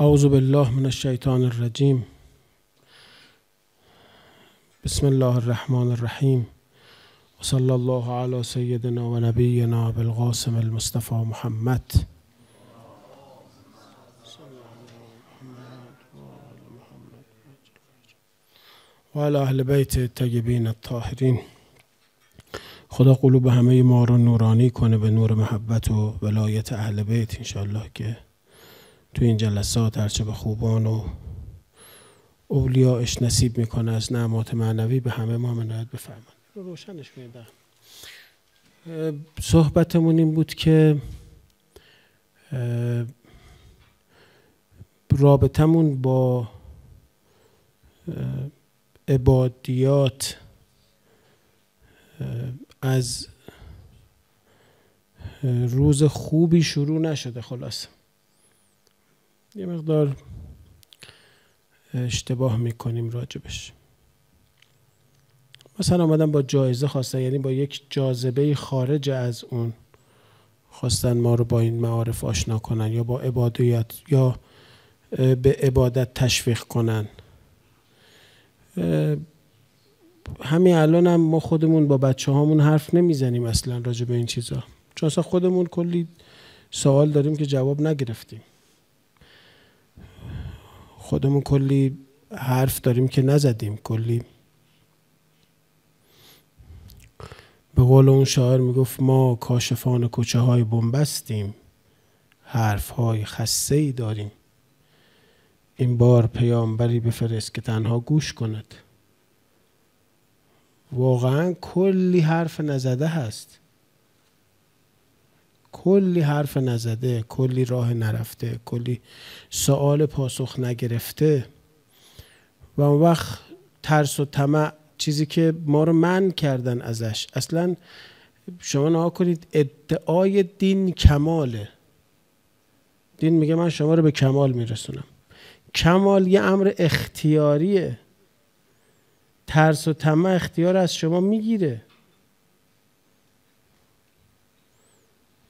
اعوذ بالله من الشیطان الرجیم بسم الله الرحمن الرحیم و صلی الله علی سیدنا و نبینا بالقاسم المصطفی محمد و علی اهل بیت تجبین الطاهرین خدا قلوب همه ما رو نورانی کنه به نور محبت و ولایت اهل بیت انشاءالله که تو این جلسات هرچه به خوبان و اولیاش نصیب میکنه از نعمات معنوی به همه ما منایت بفرمان روشنش میدم بله. صحبتمون این بود که رابطمون با عبادیات از روز خوبی شروع نشده خلاصه یه مقدار اشتباه میکنیم راجبش مثلا آمدن با جایزه خواستن یعنی با یک جاذبه خارج از اون خواستن ما رو با این معارف آشنا کنن یا با عبادیت یا به عبادت تشویق کنن همین الان هم ما خودمون با بچه هامون حرف نمیزنیم اصلا راجع به این چیزا چون اصلا خودمون کلی سوال داریم که جواب نگرفتیم خودمون کلی حرف داریم که نزدیم کلی به قول اون شاعر میگفت ما کاشفان کوچه های بنبستیم حرف های خسته ای داریم این بار پیامبری بفرست که تنها گوش کند واقعا کلی حرف نزده هست کلی حرف نزده کلی راه نرفته کلی سوال پاسخ نگرفته و اون وقت ترس و طمع چیزی که ما رو من کردن ازش اصلا شما نها کنید ادعای دین کماله دین میگه من شما رو به کمال میرسونم کمال یه امر اختیاریه ترس و طمع اختیار از شما میگیره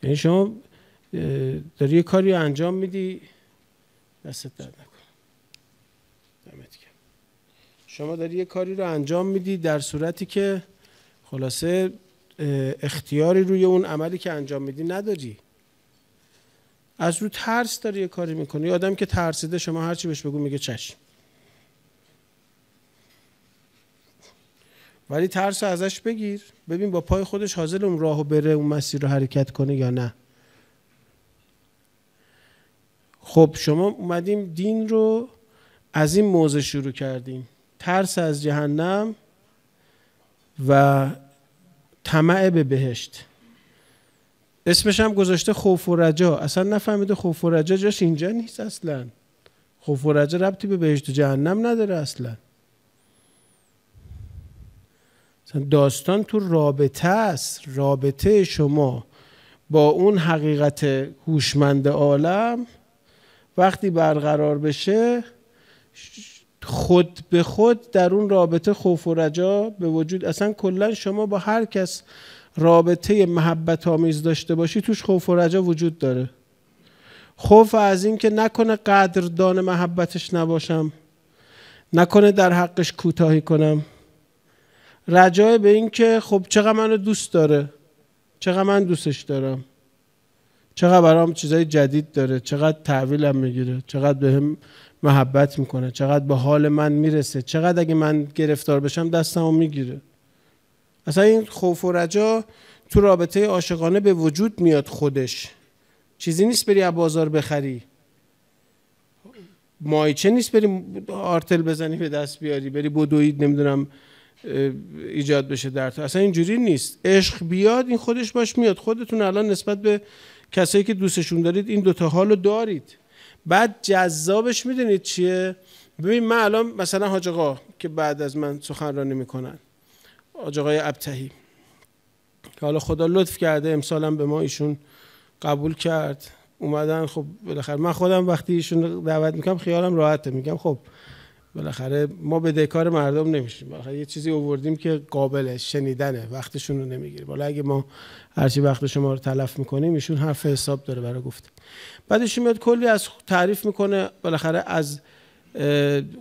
یعنی شما داری یه کاری انجام میدی دستت درد نکن.. شما داری یه کاری رو انجام میدی در صورتی که خلاصه اختیاری روی اون عملی که انجام میدی نداری از رو ترس داری یه کاری میکنی آدم که ترسیده شما هرچی بهش بگو میگه چشم ولی ترس ازش بگیر ببین با پای خودش حاضر اون راهو بره اون مسیر رو حرکت کنه یا نه خب شما اومدیم دین رو از این موزه شروع کردیم ترس از جهنم و طمع به بهشت اسمش هم گذاشته خوف و رجا اصلا نفهمیده خوف و رجا جاش اینجا نیست اصلا خوف و رجا ربطی به بهشت و جهنم نداره اصلا داستان تو رابطه است رابطه شما با اون حقیقت هوشمند عالم وقتی برقرار بشه خود به خود در اون رابطه خوف و رجا به وجود اصلا کلا شما با هر کس رابطه محبت آمیز داشته باشی توش خوف و رجا وجود داره خوف از اینکه نکنه قدردان محبتش نباشم نکنه در حقش کوتاهی کنم رجای به این که خب چقدر منو دوست داره چقدر من دوستش دارم چقدر برام چیزای جدید داره چقدر تحویلم میگیره چقدر بهم محبت میکنه چقدر به حال من میرسه چقدر اگه من گرفتار بشم دستمو میگیره اصلا این خوف و رجا تو رابطه عاشقانه به وجود میاد خودش چیزی نیست بری از بازار بخری مایچه نیست بری آرتل بزنی به دست بیاری بری بدوید نمیدونم ایجاد بشه در تو اصلا اینجوری نیست عشق بیاد این خودش باش میاد خودتون الان نسبت به کسایی که دوستشون دارید این دوتا حالو دارید بعد جذابش میدونید چیه ببین من الان مثلا حاج که بعد از من سخنرانی میکنن حاج آقای ابتهی که حالا خدا لطف کرده امسالم به ما ایشون قبول کرد اومدن خب بالاخره من خودم وقتی ایشون دعوت میکنم خیالم راحته میگم خب بالاخره ما به دکار مردم نمیشیم بالاخره یه چیزی اووردیم که قابل شنیدنه وقتشون رو نمیگیریم بالا اگه ما هرچی وقت شما رو تلف میکنیم ایشون حرف حساب داره برای گفته بعدش میاد کلی از تعریف میکنه بالاخره از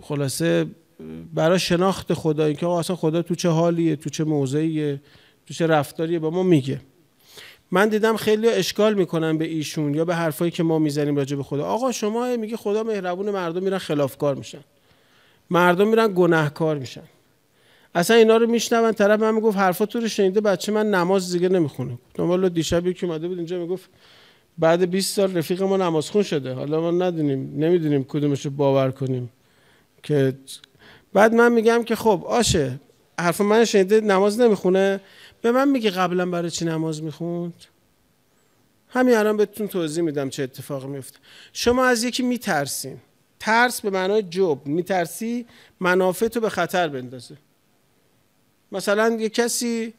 خلاصه برای شناخت خدا اینکه اصلا خدا تو چه حالیه تو چه موضعیه تو چه رفتاریه با ما میگه من دیدم خیلی اشکال میکنم به ایشون یا به حرفایی که ما میزنیم راجع به خدا آقا شما میگه خدا مهربون مردم میرن خلافکار میشن مردم میرن گناهکار میشن اصلا اینا رو میشنون طرف من میگفت تو رو شنیده بچه من نماز دیگه نمیخونه گفتم والا دیشب یکی اومده بود اینجا میگفت بعد 20 سال رفیق ما خون شده حالا ما ندونیم نمیدونیم کدومش رو باور کنیم که بعد من میگم که خب آشه حرف من شنیده نماز نمیخونه به من میگه قبلا برای چی نماز میخوند همین الان بهتون توضیح میدم چه اتفاقی میفته شما از یکی میترسین ترس به معنای جب میترسی منافع تو به خطر بندازه مثلا یه کسی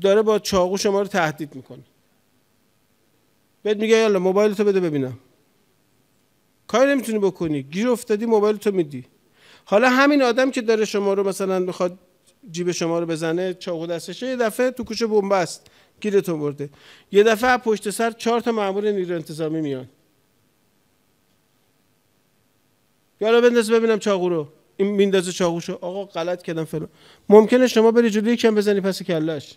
داره با چاقو شما رو تهدید میکنه بهت میگه یالا موبایل تو بده ببینم کاری نمیتونی بکنی گیر افتادی موبایل تو میدی حالا همین آدم که داره شما رو مثلا میخواد جیب شما رو بزنه چاقو دستشه یه دفعه تو کوچه بنبست گیرتون برده یه دفعه پشت سر چهار تا مامور نیرو انتظامی میان یالا بنداز ببینم چاقو رو این میندازه چاقوشو آقا غلط کردم فلان ممکنه شما بری جلوی کم بزنی پس کلش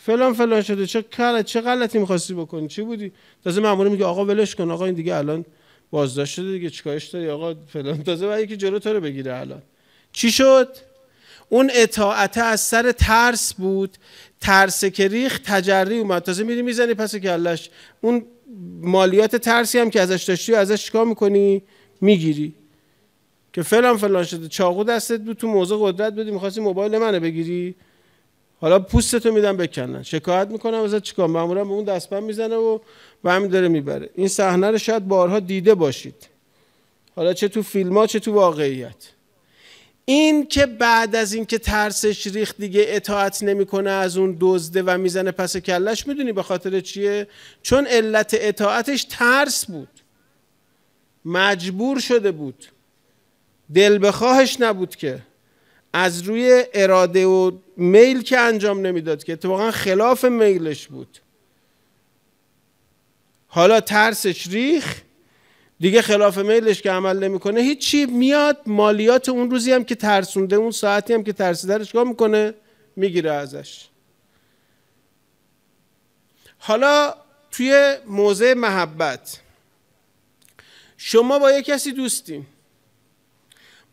فلان فلان شده چه کلت چه غلطی میخواستی بکنی چی بودی تازه معمولا میگه آقا ولش کن آقا این دیگه الان بازداشت شده دیگه چیکارش داری آقا فلان تازه بعد که جلو تو رو بگیره الان چی شد اون اطاعت از سر ترس بود ترس که ریخ تجری اومد تازه میری میزنی پس کلش اون مالیات ترسی هم که ازش داشتی ازش چیکار میکنی میگیری که فلان فلان شده چاقو دستت بود تو موضع قدرت بودی میخواستی موبایل منو بگیری حالا پوستتو میدم بکنن شکایت میکنم ازت چیکار به اون دستبند میزنه و به همین داره میبره این صحنه رو شاید بارها دیده باشید حالا چه تو فیلم ها چه تو واقعیت این که بعد از این که ترسش ریخت دیگه اطاعت نمیکنه از اون دزده و میزنه پس کلش میدونی به خاطر چیه چون علت اطاعتش ترس بود مجبور شده بود دل به خواهش نبود که از روی اراده و میل که انجام نمیداد که اتفاقا خلاف میلش بود حالا ترسش ریخ دیگه خلاف میلش که عمل نمیکنه هیچی میاد مالیات اون روزی هم که ترسونده اون ساعتی هم که ترسیدرش کار میکنه میگیره ازش حالا توی موضع محبت شما با یه کسی دوستیم،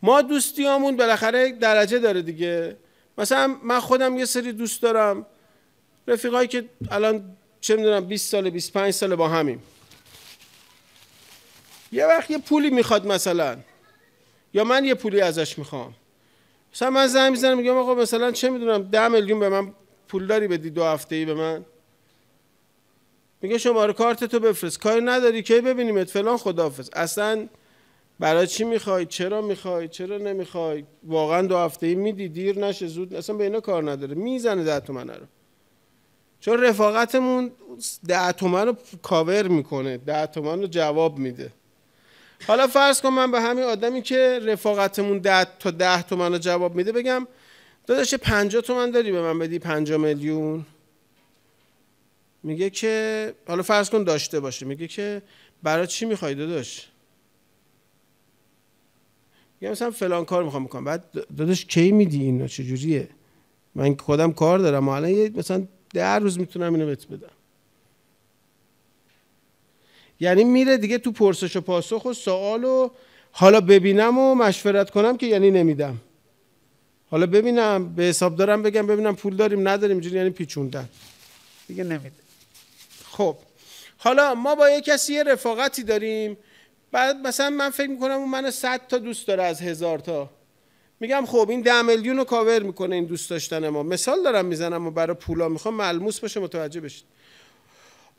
ما دوستی دوستیامون بالاخره درجه داره دیگه مثلا من خودم یه سری دوست دارم رفیقایی که الان چه میدونم 20 سال 25 سال با همیم یه وقت یه پولی میخواد مثلا یا من یه پولی ازش میخوام مثلا من زنگ میزنم میگم آقا مثلا چه میدونم ده میلیون به من پول داری بدی دو هفته ای به من میگه شماره کارت تو بفرست کاری نداری که ببینیمت فلان خداحافظ اصلا برای چی میخوای چرا میخوای چرا نمیخوای واقعا دو هفته ای میدی دیر نشه زود اصلا به اینا کار نداره میزنه ده تومنه رو چون رفاقتمون ده تومن رو کاور میکنه ده تومن رو جواب میده حالا فرض کن من به همین آدمی که رفاقتمون ده تا ده تومن رو جواب میده بگم داداش 50 تومن داری به من بدی پنجا میلیون میگه که حالا فرض کن داشته باشه میگه که برای چی میخوای داداش میگه مثلا فلان کار میخوام بکنم بعد داداش کی میدی اینو چجوریه من خودم کار دارم حالا یه مثلا ده روز میتونم اینو بهت بدم یعنی میره دیگه تو پرسش و پاسخ و سوال و حالا ببینم و مشورت کنم که یعنی نمیدم حالا ببینم به حساب دارم بگم ببینم پول داریم نداریم اینجوری یعنی پیچوندن دیگه نمیده خب حالا ما با یه کسی یه رفاقتی داریم بعد مثلا من فکر میکنم اون منو 100 تا دوست داره از هزار تا میگم خب این ده میلیون رو کاور میکنه این دوست داشتن ما مثال دارم میزنم و برای پولا میخوام ملموس باشه متوجه بشید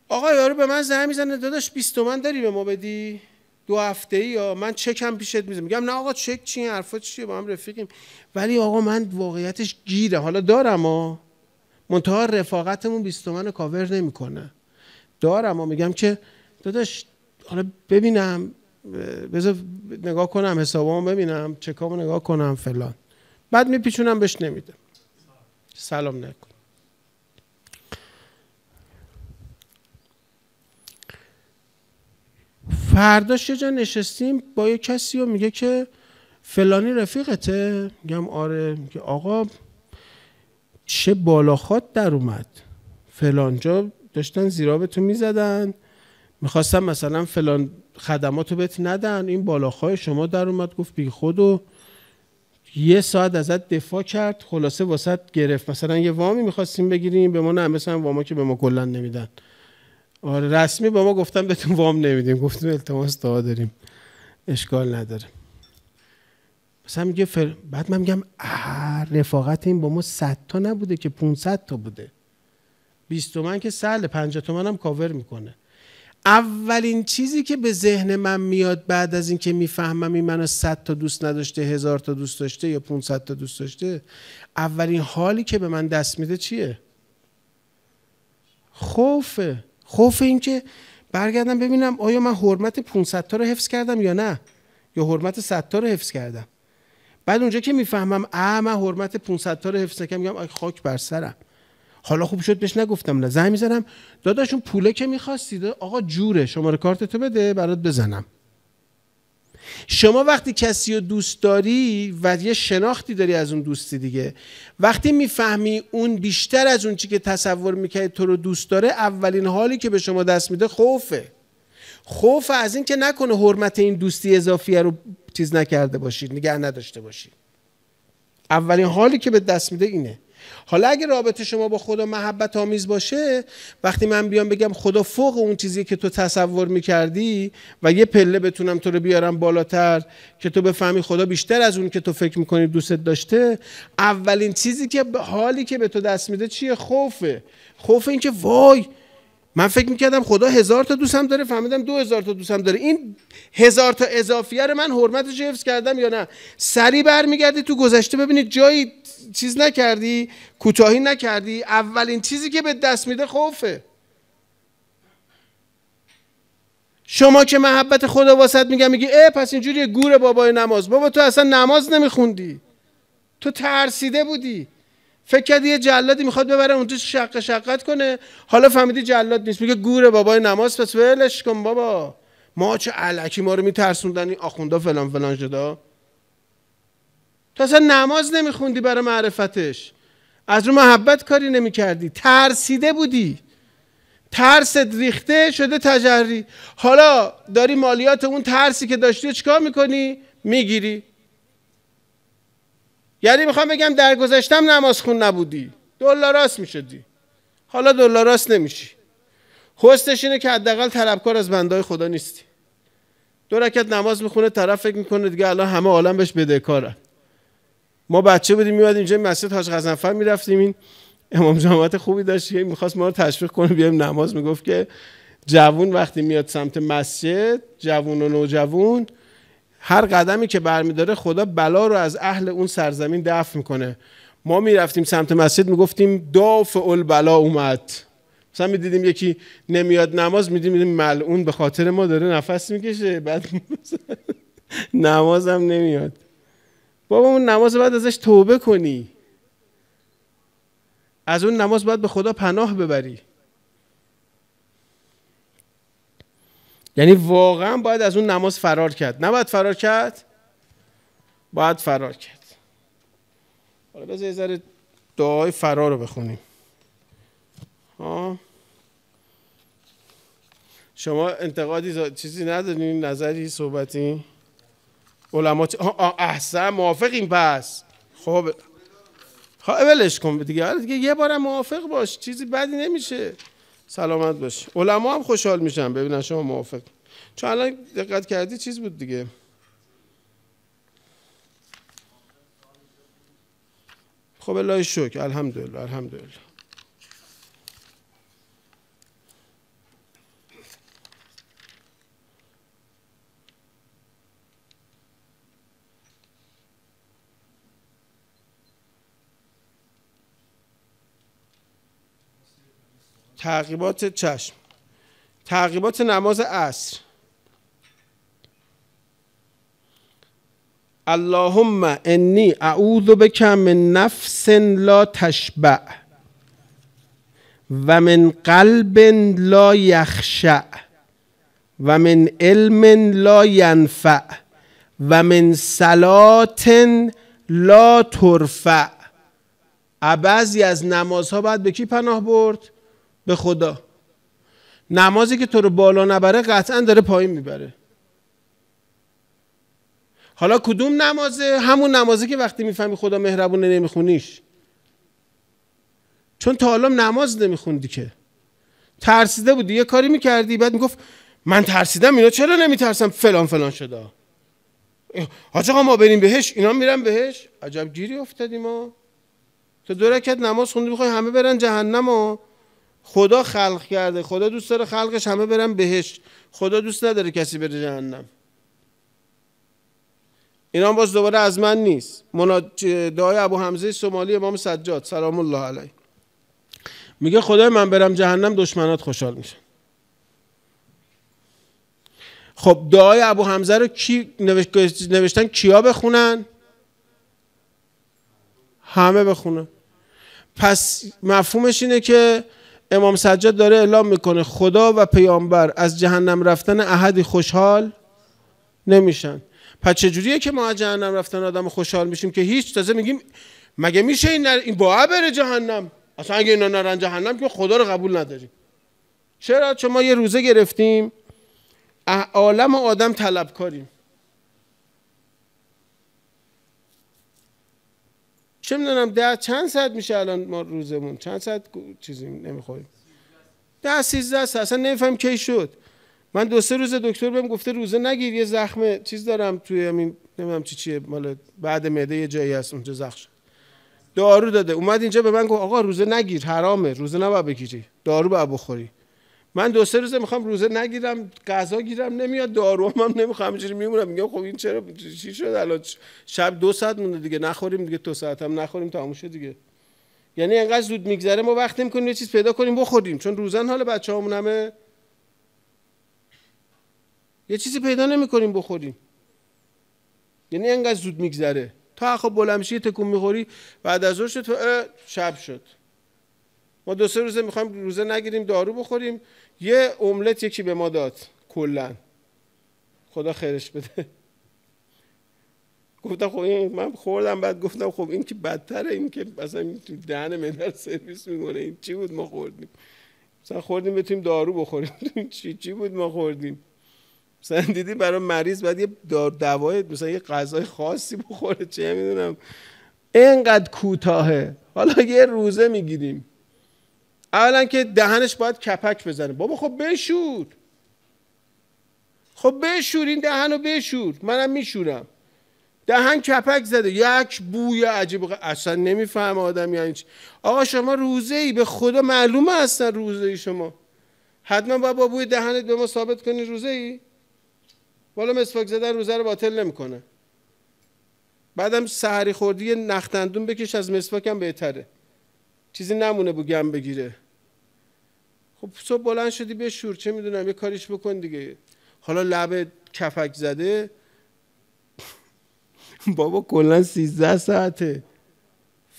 آقا یارو به من زنگ میزنه داداش 20 تومن داری به ما بدی دو هفته ای یا من چکم پیشت میزنم میگم نه آقا چک چی این حرفا چیه با هم رفیقیم ولی آقا من واقعیتش گیره حالا دارم ها منتها رفاقتمون 20 تومن کاور نمیکنه دارم و میگم که داداش حالا ببینم بذار نگاه کنم حسابامو ببینم چکامو نگاه کنم فلان بعد میپیچونم بهش نمیده سلام نکن فرداش یه جا نشستیم با یه کسی و میگه که فلانی رفیقته میگم آره میگه آقا چه بالاخات در اومد فلان جا داشتن زیرا به تو میزدن میخواستن مثلا فلان خدماتو بهت ندن این بالاخواه شما در اومد گفت بی خودو یه ساعت ازت دفاع کرد خلاصه واسط گرفت مثلا یه وامی میخواستیم بگیریم به ما نه مثلا واما که به ما کلا نمیدن آره رسمی به ما گفتن بهتون وام نمیدیم گفتیم التماس دعا داریم اشکال نداره مثلا میگه فر... بعد من میگم رفاقت این با ما 100 تا نبوده که 500 تا بوده 20 تومن که سهل 50 تومن هم کاور میکنه اولین چیزی که به ذهن من میاد بعد از اینکه میفهمم این منو 100 تا دوست نداشته هزار تا دوست داشته یا 500 تا دوست داشته اولین حالی که به من دست میده چیه خوف، خوف این که برگردم ببینم آیا من حرمت 500 تا رو حفظ کردم یا نه یا حرمت 100 تا رو حفظ کردم بعد اونجا که میفهمم اه من حرمت 500 تا رو حفظ نکردم میگم خاک بر سرم حالا خوب شد بهش نگفتم نه زنگ میزنم داداشون پوله که میخواستید آقا جوره شماره تو بده برات بزنم شما وقتی کسی رو دوست داری و یه شناختی داری از اون دوستی دیگه وقتی میفهمی اون بیشتر از اون چی که تصور میکردی تو رو دوست داره اولین حالی که به شما دست میده خوفه خوف از این که نکنه حرمت این دوستی اضافی رو چیز نکرده باشید نگه نداشته باشید اولین حالی که به دست میده اینه حالا اگه رابطه شما با خدا محبت آمیز باشه وقتی من بیام بگم خدا فوق اون چیزی که تو تصور میکردی و یه پله بتونم تو رو بیارم بالاتر که تو بفهمی خدا بیشتر از اون که تو فکر میکنی دوستت داشته اولین چیزی که حالی که به تو دست میده چیه خوفه خوف اینکه وای من فکر میکردم خدا هزار تا دوستم داره فهمیدم دو هزار تا دوستم داره این هزار تا اضافیه رو من حرمتش حفظ کردم یا نه سری برمیگردی تو گذشته ببینید جایی چیز نکردی کوتاهی نکردی اولین چیزی که به دست میده خوفه شما که محبت خدا واسط میگم میگی اه پس اینجوری گور بابای نماز بابا تو اصلا نماز نمیخوندی تو ترسیده بودی فکر کردی یه جلادی میخواد ببره اونجا شق شقت کنه حالا فهمیدی جلاد نیست میگه گوره بابای نماز پس ولش کن بابا ما چه علکی ما رو میترسوندن این آخوندا فلان فلان جدا تو اصلا نماز نمیخوندی برای معرفتش از رو محبت کاری نمیکردی ترسیده بودی ترست ریخته شده تجری حالا داری مالیات اون ترسی که داشتی چیکار میکنی میگیری یعنی میخوام بگم در گذشتم نماز خون نبودی راست میشدی حالا راست نمیشی خوستش اینه که حداقل طلبکار از بندهای خدا نیستی دو رکت نماز میخونه طرف فکر میکنه دیگه الان همه عالم بهش کاره ما بچه بودیم میومدیم اینجا مسجد حاج غزنفر میرفتیم این امام جماعت خوبی داشت میخواست ما رو تشویق کنه بیایم نماز میگفت که جوون وقتی میاد سمت مسجد جوون و نوجوون هر قدمی که برمیداره خدا بلا رو از اهل اون سرزمین دفع میکنه ما میرفتیم سمت مسجد میگفتیم اول بلا اومد مثلا میدیدیم یکی نمیاد نماز میدیم ملعون به خاطر ما داره نفس میکشه بعد نمازم نمیاد بابا اون نماز بعد ازش توبه کنی از اون نماز باید به خدا پناه ببری یعنی واقعا باید از اون نماز فرار کرد نباید فرار کرد باید فرار کرد حالا بذار یه ذره دعای فرار رو بخونیم ها شما انتقادی چیزی ندارین نظری صحبتی علما احسن موافقیم پس خب خب ولش کن دیگه دیگه یه بارم موافق باش چیزی بدی نمیشه سلامت باش. علما هم خوشحال میشن ببینن شما موافق چون الان دقت کردی چیز بود دیگه خب الله شکر الحمدلله الحمدلله تعقیبات چشم تعقیبات نماز عصر اللهم انی اعوذ بک من نفس لا تشبع و من قلب لا یخشع و من علم لا ینفع و من صلات لا ترفع بعضی از نمازها باید به کی پناه برد به خدا نمازی که تو رو بالا نبره قطعا داره پایین میبره حالا کدوم نمازه همون نمازه که وقتی میفهمی خدا مهربونه نمیخونیش چون تا حالا نماز نمیخوندی که ترسیده بودی یه کاری میکردی بعد میگفت من ترسیدم اینا چرا نمیترسم فلان فلان شده حاج ما بریم بهش اینا میرن بهش عجب گیری افتادیم ما تو دو نماز خوندی میخوای همه برن جهنم خدا خلق کرده خدا دوست داره خلقش همه برن بهش خدا دوست نداره کسی بره جهنم اینا باز دوباره از من نیست دعای ابو حمزه سومالی امام سجاد سلام الله علیه میگه خدای من برم جهنم دشمنات خوشحال میشن خب دعای ابو حمزه رو کی نوشتن کیا بخونن همه بخونن پس مفهومش اینه که امام سجاد داره اعلام میکنه خدا و پیامبر از جهنم رفتن احدی خوشحال نمیشن پس چجوریه که ما از جهنم رفتن آدم خوشحال میشیم که هیچ تازه میگیم مگه میشه این, نر... این باعه بره جهنم اصلا اگه اینا نرن جهنم که خدا رو قبول نداریم چرا چون ما یه روزه گرفتیم عالم و آدم طلبکاریم چه میدونم ده چند ساعت میشه الان ما روزمون چند ساعت چیزی نمیخوریم ده سیزده ساعت اصلا نمیفهم کی شد من دو سه روز دکتر بهم گفته روزه نگیر یه زخم چیز دارم توی همین نمیدونم چی چیه مال بعد معده یه جایی هست اونجا زخم شد دارو داده اومد اینجا به من گفت آقا روزه نگیر حرامه روزه نباید بگیری دارو باید بخوری من دو سه روزه میخوام روزه نگیرم غذا گیرم نمیاد داروام هم نمیخوام همینجوری میمونم میگم خب این چرا چی شد حالا شب دو ساعت مونده دیگه نخوریم دیگه دو ساعت هم نخوریم تا دیگه یعنی انقدر زود میگذره ما وقت نمی کنیم یه چیز پیدا کنیم بخوریم چون روزن حال همون همه یه چیزی پیدا نمی کنیم بخوریم یعنی انقدر زود میگذره تا خب بلمشی تکون میخوری بعد از شد شد شب شد ما دو سه روزه میخوایم روزه نگیریم دارو بخوریم یه املت یکی به ما داد کلا خدا خیرش بده گفتم خب این من خوردم بعد گفتم خب این که بدتره این که مثلا تو دهن مدر سرویس میکنه این چی بود ما خوردیم مثلا خوردیم بتونیم دارو بخوریم چی چی بود ما خوردیم مثلا دیدی برای مریض بعد یه دوای مثلا یه غذای خاصی بخوره چه میدونم اینقدر کوتاهه حالا یه روزه میگیریم اولا که دهنش باید کپک بزنه بابا خب بشور خب بشور این دهن رو بشور منم میشورم دهن کپک زده یک بوی عجیب اصلا نمیفهم آدم یعنی چی آقا شما روزه ای به خدا معلومه اصلا روزه ای شما حتما باید با بوی دهنت به ما ثابت کنی روزه ای والا مسواک زدن روزه رو باطل نمیکنه بعدم سحری خوردی یه نختندون بکش از مسواکم بهتره چیزی نمونه بگم بگیره خب صبح بلند شدی شور چه میدونم یه کاریش بکن دیگه حالا لب کفک زده بابا کلا 13 ساعته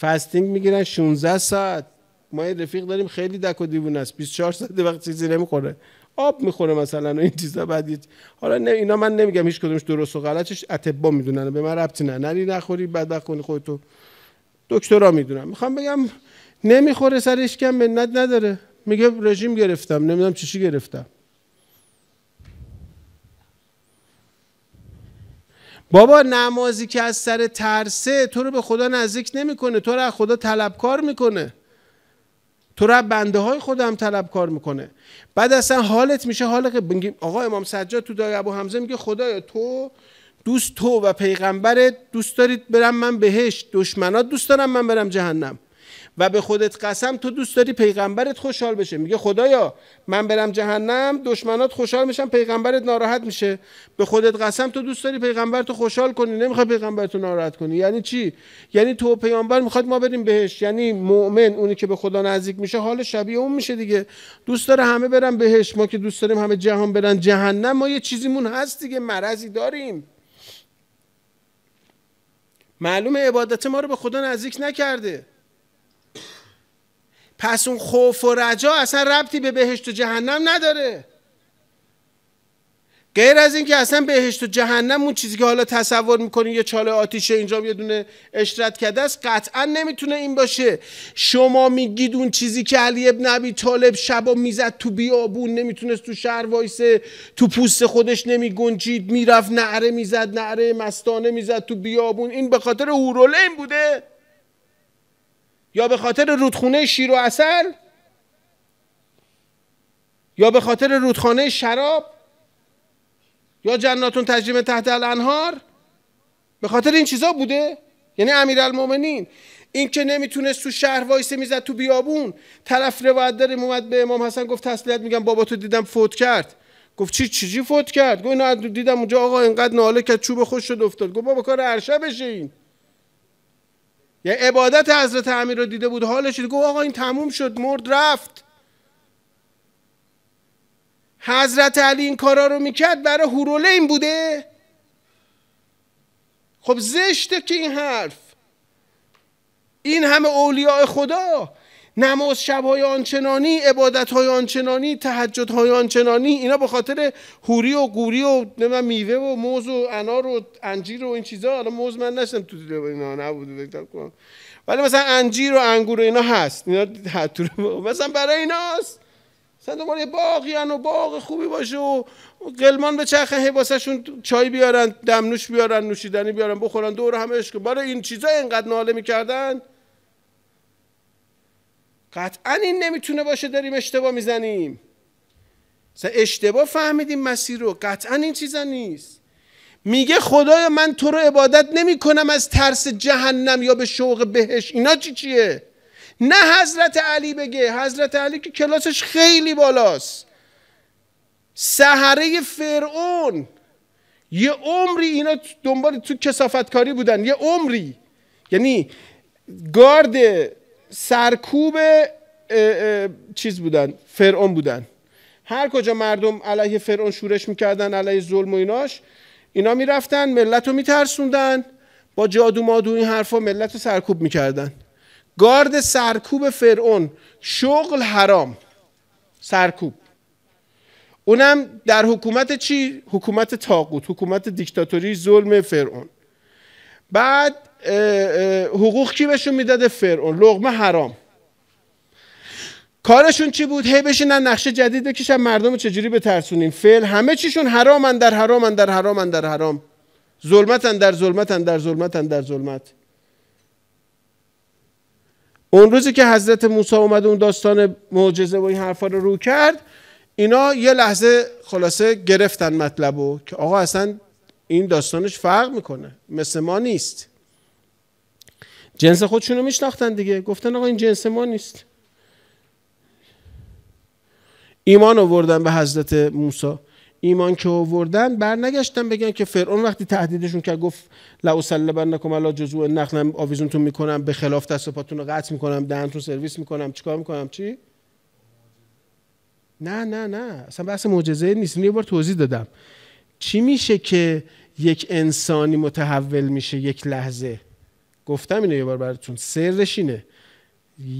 فستینگ میگیرن 16 ساعت ما یه رفیق داریم خیلی دک و است 24 ساعت وقت چیزی نمیخوره آب میخوره مثلا این چیزا بعد حالا اینا من نمیگم هیچ کدومش درست و غلطش اتبا میدونن به من ربطی نه نری نخوری بعد خودتو دکترا میدونن میخوام بگم نمیخوره سرش کم منت نداره میگه رژیم گرفتم نمیدونم چیشی گرفتم بابا نمازی که از سر ترسه تو رو به خدا نزدیک نمیکنه تو رو از خدا طلبکار میکنه تو رو بنده های خدا هم طلبکار میکنه بعد اصلا حالت میشه حال آقا امام سجاد تو دای ابو حمزه میگه خدایا تو دوست تو و پیغمبرت دوست دارید برم من بهشت دشمنات دوست دارم من برم جهنم و به خودت قسم تو دوست داری پیغمبرت خوشحال بشه میگه خدایا من برم جهنم دشمنات خوشحال میشن پیغمبرت ناراحت میشه به خودت قسم تو دوست داری پیغمبرتو خوشحال کنی نمیخوای پیغمبرتو ناراحت کنی یعنی چی یعنی تو پیامبر میخواد ما بریم بهش یعنی مؤمن اونی که به خدا نزدیک میشه حال شبیه اون میشه دیگه دوست داره همه برن بهش ما که دوست داریم همه جهان برن جهنم ما یه چیزیمون هست دیگه مرضی داریم معلومه عبادت ما رو به خدا نزدیک نکرده پس اون خوف و رجا اصلا ربطی به بهشت و جهنم نداره غیر از اینکه اصلا بهشت و جهنم اون چیزی که حالا تصور میکنی یه چاله آتیشه اینجا یه دونه اشرت کرده است قطعا نمیتونه این باشه شما میگید اون چیزی که علی ابن ابی طالب شبا میزد تو بیابون نمیتونست تو شهر وایسه تو پوست خودش نمیگنجید میرفت نعره میزد نعره مستانه میزد تو بیابون این به خاطر اورولین بوده یا به خاطر رودخونه شیر و اصل یا به خاطر رودخانه شراب یا جناتون تجریم تحت الانهار به خاطر این چیزا بوده یعنی امیرالمومنین این که نمیتونست تو شهر وایسه میزد تو بیابون طرف روایت داره اومد به امام حسن گفت تسلیت میگم بابا تو دیدم فوت کرد گفت چی چی, فوت کرد گفت دیدم اونجا آقا اینقدر ناله کرد چوب خوش شد افتاد گفت بابا کار بشه این یعنی عبادت حضرت امیر رو دیده بود حالش گفت آقا این تموم شد مرد رفت حضرت علی این کارا رو میکرد برای هوروله این بوده خب زشته که این حرف این همه اولیاء خدا نماز شبهای آنچنانی عبادتهای آنچنانی های آنچنانی اینا به خاطر هوری و گوری و میوه و موز و انار و انجیر و این چیزا حالا موز من نشدم تو دیده اینا نبود کنم ولی مثلا انجیر و انگور و اینا هست اینا مثلا برای ایناست مثلا یه باقی و باغ خوبی باشه و قلمان به چرخ حباسشون چای بیارن دمنوش بیارن نوشیدنی بیارن بخورن دور همه عشق برای این چیزا اینقدر ناله میکردن قطعا این نمیتونه باشه داریم اشتباه میزنیم اشتباه فهمیدیم مسیر رو قطعا این چیزا نیست میگه خدایا من تو رو عبادت نمی کنم از ترس جهنم یا به شوق بهش اینا چی چیه نه حضرت علی بگه حضرت علی که کلاسش خیلی بالاست سهره فرعون یه عمری اینا دنبال تو کسافتکاری بودن یه عمری یعنی گارد سرکوب چیز بودن فرعون بودن هر کجا مردم علیه فرعون شورش میکردن علیه ظلم و ایناش اینا میرفتن ملت رو میترسوندن با جادو مادو این حرفا ملت رو سرکوب میکردن گارد سرکوب فرعون شغل حرام سرکوب اونم در حکومت چی؟ حکومت تاقوت حکومت دیکتاتوری ظلم فرعون بعد حقوق کی بهشون میداده فرعون لغمه حرام کارشون چی بود هی بشینن نقشه جدید بکشن مردم چجوری بترسونیم فعل همه چیشون حرامن در حرام در حرام در حرام ظلمتن در ظلمت در ظلمت در ظلمت اون روزی که حضرت موسی اومد اون داستان معجزه و این حرفا رو رو کرد اینا یه لحظه خلاصه گرفتن مطلبو که آقا اصلا این داستانش فرق میکنه مثل ما نیست جنس خودشون رو میشناختن دیگه گفتن آقا این جنس ما نیست ایمان آوردن به حضرت موسی ایمان که آوردن نگشتن بگن که فرعون وقتی تهدیدشون کرد گفت لاصلبنکم الا جزو نخلم آویزونتون میکنم به خلاف دست و رو قطع میکنم دهنتون سرویس میکنم چیکار میکنم چی نه نه نه اصلا بحث معجزه نیست یه بار توضیح دادم چی میشه که یک انسانی متحول میشه یک لحظه گفتم اینو یه بار براتون سرش اینه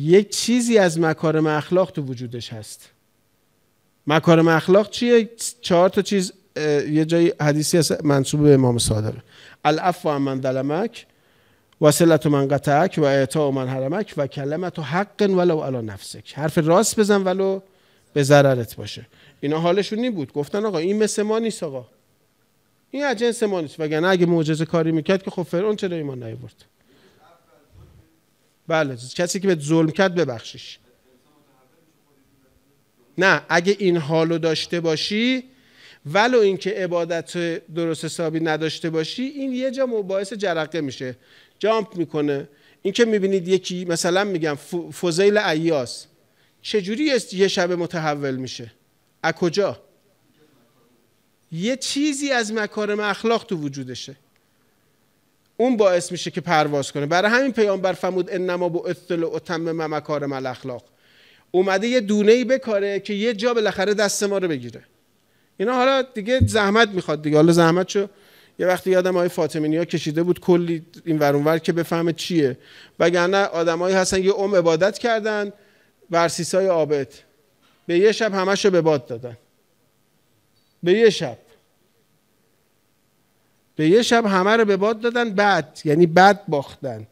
یک چیزی از مکارم اخلاق تو وجودش هست مکارم اخلاق چیه چهار تا چیز یه جای حدیثی هست منصوب به امام صادقه العفو من و وسلت من قطعک و اعطاء من حرمک و کلمت و حق ولو الا نفسک حرف راست بزن ولو به ضررت باشه اینا حالشون این بود گفتن آقا این مثل ما نیست آقا این اجنس جنس ما نیست وگرنه اگه معجزه کاری میکرد که خب فرعون چرا ایمان نیاورد بله کسی که به ظلم کرد ببخشیش نه اگه این حالو داشته باشی ولو اینکه عبادت درست حسابی نداشته باشی این یه جا باعث جرقه میشه جامپ میکنه اینکه میبینید یکی مثلا میگم فوزیل عیاس چجوری یه شب متحول میشه از کجا یه چیزی از مکارم اخلاق تو وجودشه اون باعث میشه که پرواز کنه برای همین پیامبر فرمود انما بو اثل و تمم مل اخلاق. اومده یه دونه ای بکاره که یه جا بالاخره دست ما رو بگیره اینا حالا دیگه زحمت میخواد دیگه حالا زحمت شو یه وقتی یادم های فاطمینی ها کشیده بود کلی این ورونور که بفهمه چیه وگرنه آدمایی هستن یه عمر عبادت کردن ورسیسای عابد به یه شب همش به باد دادن به یه شب به یه شب همه رو به باد دادن بعد یعنی بعد باختن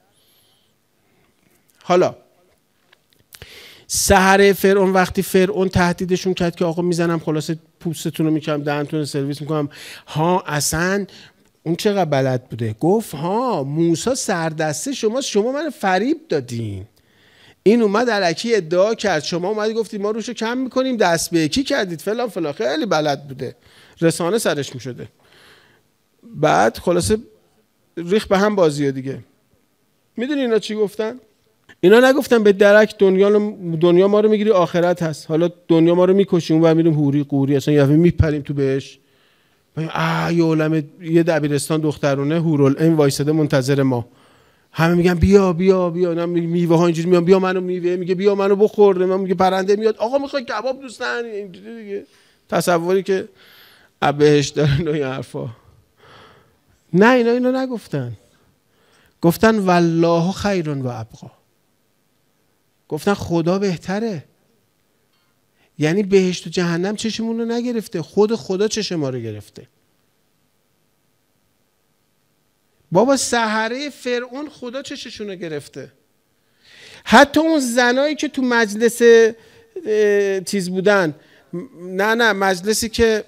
حالا سهر فرعون وقتی فرعون تهدیدشون کرد که آقا میزنم خلاصه پوستتون رو میکنم دهنتون سرویس میکنم ها اصلا اون چقدر بلد بوده گفت ها موسا سردسته شما شما من فریب دادین این اومد علکی ادعا کرد شما اومدی گفتید ما روشو کم میکنیم دست به یکی کردید فلان فلان خیلی بلد بوده رسانه سرش میشده بعد خلاصه ریخ به هم بازی دیگه میدونی اینا چی گفتن اینا نگفتن به درک دنیا دنیا ما رو میگیری آخرت هست حالا دنیا ما رو میکشیم و میریم حوری قوری اصلا یعنی میپریم تو بهش آه یه علم یه دبیرستان دخترونه این وایساده منتظر ما همه میگن بیا بیا بیا اینا میوه ها اینجوری میان بیا منو میوه میگه بیا منو بخور من میگه پرنده میاد آقا میخوای کباب دوستن اینجوری دیگه تصوری که بهش دارن این حرفا نه اینا اینو نگفتن گفتن والله خیرون و ابقا گفتن خدا بهتره یعنی بهشت و جهنم چشمون رو نگرفته خود خدا چشم ما رو گرفته بابا سهره فرعون خدا چششون رو گرفته حتی اون زنایی که تو مجلس چیز بودن نه نه مجلسی که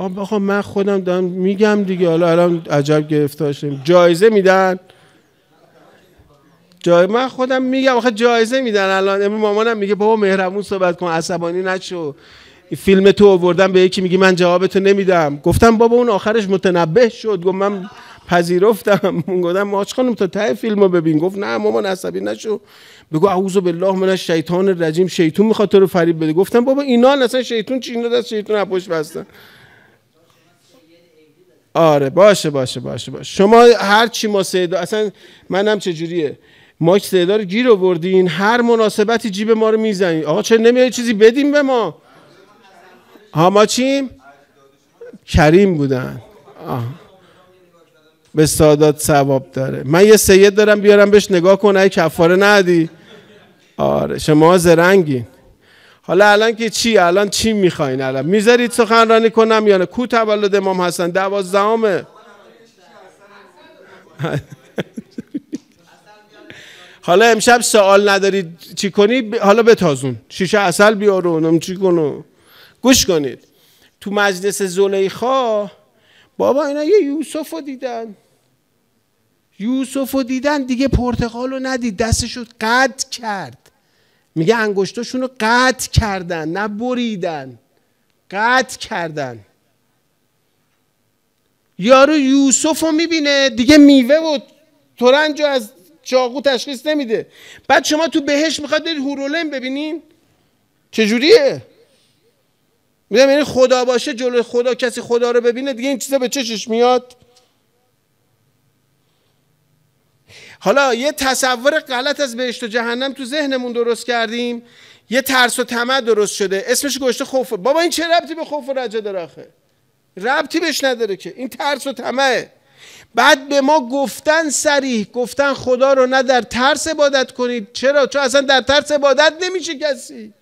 آخه من خودم دارم میگم دیگه حالا الان عجب گرفتار شدیم جایزه میدن جای من خودم میگم آخه جایزه میدن الان امروز مامانم میگه بابا مهربون صحبت کن عصبانی نشو فیلم تو آوردم به یکی میگی من جواب تو نمیدم گفتم بابا اون آخرش متنبه شد گفت من پذیرفتم گفتم ماچ خانم تا ته فیلمو ببین گفت نه مامان عصبی نشو بگو اعوذ بالله من شیطان رجیم شیطان میخواد تو رو فریب بده گفتم بابا اینا اصلا شیطان چی اینا دست شیطان اپوش بستن آره باشه باشه باشه باشه شما هر چی ما سیدا اصلا منم چه جوریه ما سیدا رو گیر آوردین هر مناسبتی جیب ما رو میزنین آقا چه نمیای چیزی بدیم به ما ها ما چیم کریم بودن به سادات ثواب داره من یه سید دارم بیارم بهش نگاه کنه کفاره ندی آره شما زرنگین حالا الان که چی الان چی میخواین الان میذارید سخنرانی کنم یا نه کو تولد امام حسن دوازدهم حالا امشب سوال ندارید چی کنی حالا بتازون شیشه اصل بیارو چی کنو گوش کنید تو مجلس زلیخا بابا اینا یه یوسف رو دیدن یوسف رو دیدن دیگه پرتقال رو ندید دستش رو قد کرد میگه انگشتاشون رو قطع کردن نه بریدن قطع کردن یارو یوسف رو میبینه دیگه میوه و ترنج از چاقو تشخیص نمیده بعد شما تو بهش میخواد برید هورولم ببینین چجوریه میگم یعنی خدا باشه جلو خدا کسی خدا رو ببینه دیگه این چیزا به چشش میاد حالا یه تصور غلط از بهشت و جهنم تو ذهنمون درست کردیم یه ترس و طمع درست شده اسمش گوشته خوف بابا این چه ربطی به خوف و رجا داره آخه ربطی بهش نداره که این ترس و طمع بعد به ما گفتن سریح گفتن خدا رو نه در ترس عبادت کنید چرا چون اصلا در ترس عبادت نمیشه کسی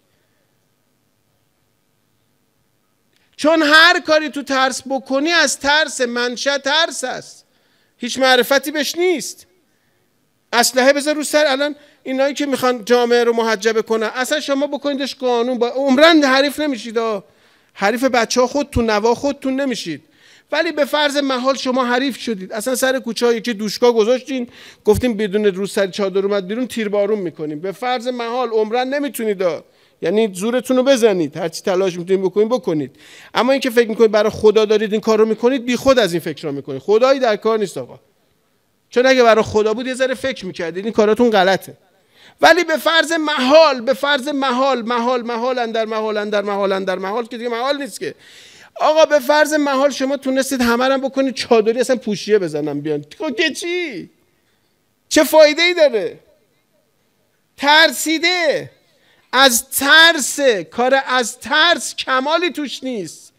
چون هر کاری تو ترس بکنی از ترس منشه ترس است هیچ معرفتی بهش نیست اسلحه بذار رو سر الان اینایی که میخوان جامعه رو محجب کنن اصلا شما بکنیدش قانون با عمرن حریف نمیشید ها حریف بچه ها تو نوا خودتون نمیشید ولی به فرض محال شما حریف شدید اصلا سر کوچه که یکی گذاشتین گفتیم بدون روز سر چادر اومد بیرون تیر بارون میکنیم به فرض محال عمرن نمیتونید یعنی زورتون رو بزنید هرچی تلاش میتونید بکنید بکنید اما اینکه فکر میکنید برای خدا دارید این کار رو میکنید بی خود از این فکر را میکنید خدایی در کار نیست آقا چون اگه برای خدا بود یه ذره فکر میکردید این کاراتون غلطه ولی به فرض محال به فرض محال محال محال اندر محال اندر محال اندر محال که دیگه محال نیست که آقا به فرض محال شما تونستید همه هم بکنید چادری اصلا پوشیه بزنم بیان خب که چی چه فایده ای داره ترسیده از ترس کار از ترس کمالی توش نیست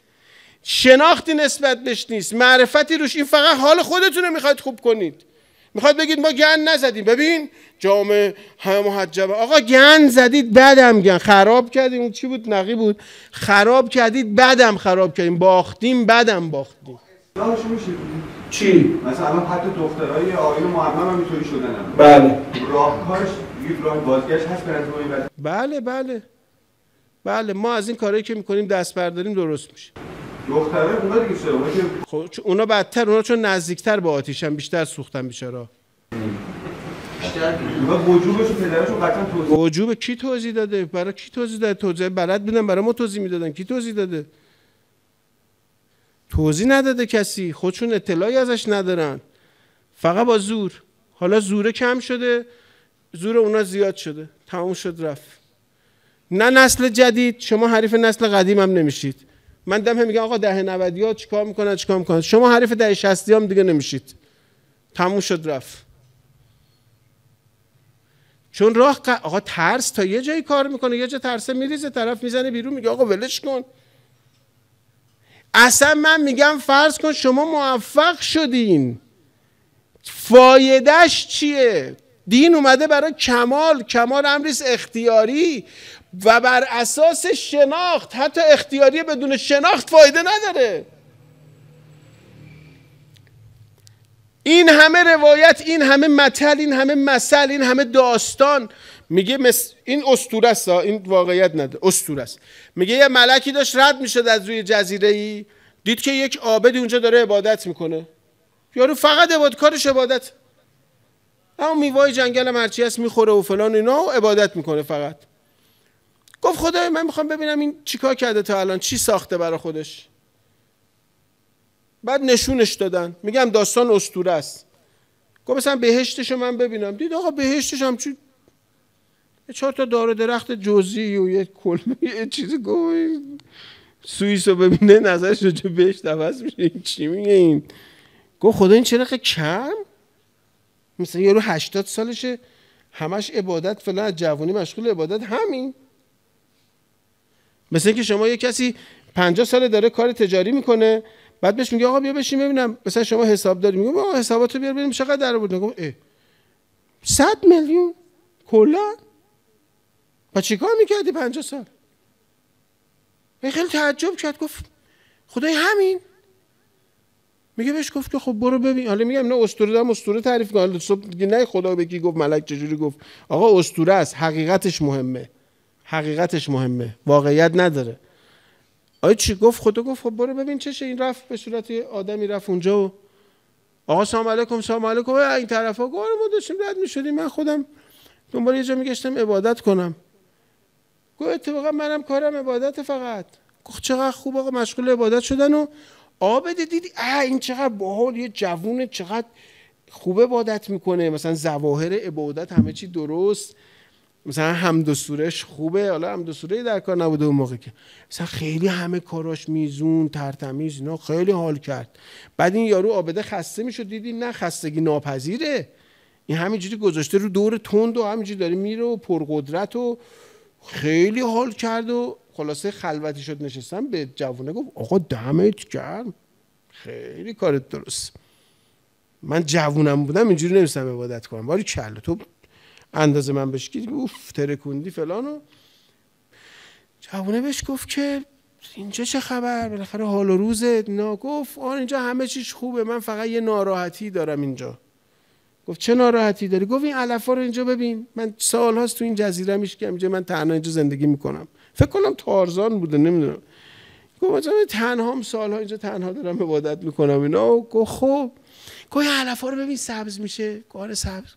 شناختی نسبت بهش نیست معرفتی روش این فقط حال خودتون رو میخواید خوب کنید میخواد بگید ما گن نزدیم ببین جامعه همه محجبه آقا گن زدید بدم گن خراب کردیم چی بود نقی بود خراب کردید بدم خراب کردیم باختیم بعدم باختیم چی مثلا حتی دخترهای آقای هم اینطوری شدن بله بازگشت هست بله بله بله ما از این کارهایی که میکنیم دست برداریم درست میشه دختره اونا دیگه چرا اونا که خب اونا بدتر اونا چون نزدیکتر به آتیشن بیشتر سوختن بیچاره بیشتر وجوب کی توضیح داده برای کی توضیح داده توضیح بلد بودن برای ما توضیح میدادن کی توضیح داده توضیح نداده کسی خودشون اطلاعی ازش ندارن فقط با زور حالا زوره کم شده زور اونا زیاد شده تمام شد رفت نه نسل جدید شما حریف نسل قدیم نمیشید من دم میگم آقا دهه 90 ها چیکار میکنن چیکار میکنن شما حریف دهه 60 هم دیگه نمیشید تموم شد رفت چون راه ق... آقا ترس تا یه جایی کار میکنه یه جا ترسه میریزه طرف میزنه بیرون میگه آقا ولش کن اصلا من میگم فرض کن شما موفق شدین فایدهش چیه دین اومده برای کمال کمال امریز اختیاری و بر اساس شناخت حتی اختیاری بدون شناخت فایده نداره این همه روایت این همه متل این همه مثل این همه داستان میگه این اسطوره است این واقعیت نده اسطوره است میگه یه ملکی داشت رد میشد از روی جزیره ای دید که یک عابدی اونجا داره عبادت میکنه یارو فقط عبادت کارش عبادت اما میوای جنگل هم هرچی هست میخوره و فلان اینا و عبادت میکنه فقط گفت خدای من میخوام ببینم این چیکار کرده تا الان چی ساخته برای خودش بعد نشونش دادن میگم داستان اسطوره است گفت مثلا بهشتشو من ببینم دید آقا بهشتش هم چی چهار تا دار درخت جزئی و یه کلمه یه چیزی گفت سوئیس رو ببینه نظرش رو بهش عوض میشه این چی میگه این گفت خدا این چرا کم مثلا رو هشتاد سالشه همش عبادت فلان از جوانی مشغول عبادت همین مثل اینکه شما یه کسی 50 سال داره کار تجاری میکنه بعد بهش میگه آقا بیا بشین ببینم مثلا شما حساب داری میگه آقا حساباتو بیار ببینیم چقدر در بود میگم 100 میلیون کلا با چیکار میکردی 50 سال خیلی تعجب کرد گفت خدای همین میگه بهش گفت که خب برو ببین حالا میگم نه اسطوره دارم اسطوره تعریف کن حالا صبح نه خدا به کی گفت ملک چجوری گفت آقا اسطوره است حقیقتش مهمه حقیقتش مهمه واقعیت نداره آیا چی گفت خدا گفت خب برو ببین چشه این رفت به صورت آدمی رفت اونجا و آقا سلام علیکم سلام علیکم این طرفا گفت آره ما داشتیم رد میشدیم من خودم دنبال یه جا میگشتم عبادت کنم گفت اتفاقا منم کارم عبادت فقط گفت چقدر خوب آقا مشغول عبادت شدن و بده دیدی اه این چقدر باحال یه جوونه چقدر خوب عبادت میکنه مثلا زواهر عبادت همه چی درست مثلا هم دو خوبه حالا هم دو سوره در کار نبوده اون موقع که مثلا خیلی همه کاراش میزون ترتمیز اینا خیلی حال کرد بعد این یارو آبده خسته میشد دیدی نه خستگی ناپذیره این همینجوری گذاشته رو دور تند و همینجوری داره میره و پرقدرت و خیلی حال کرد و خلاصه خلوتی شد نشستم به جوونه گفت آقا دمت گرم خیلی کارت درست من جوونم بودم اینجوری نمیستم عبادت کنم ولی کلا تو اندازه من بهش گیر اوف ترکوندی فلان و جوونه بهش گفت که اینجا چه خبر بالاخره حال و روزت نه گفت آن اینجا همه چیش خوبه من فقط یه ناراحتی دارم اینجا گفت چه ناراحتی داری گفت این علفا رو اینجا ببین من سال هاست تو این جزیره میشکم اینجا من تنها اینجا زندگی میکنم فکر کنم تارزان بوده نمیدونم گفت مثلا سال ها اینجا تنها دارم عبادت میکنم اینا گفت خب گفت رو ببین سبز میشه گفت آره، سبز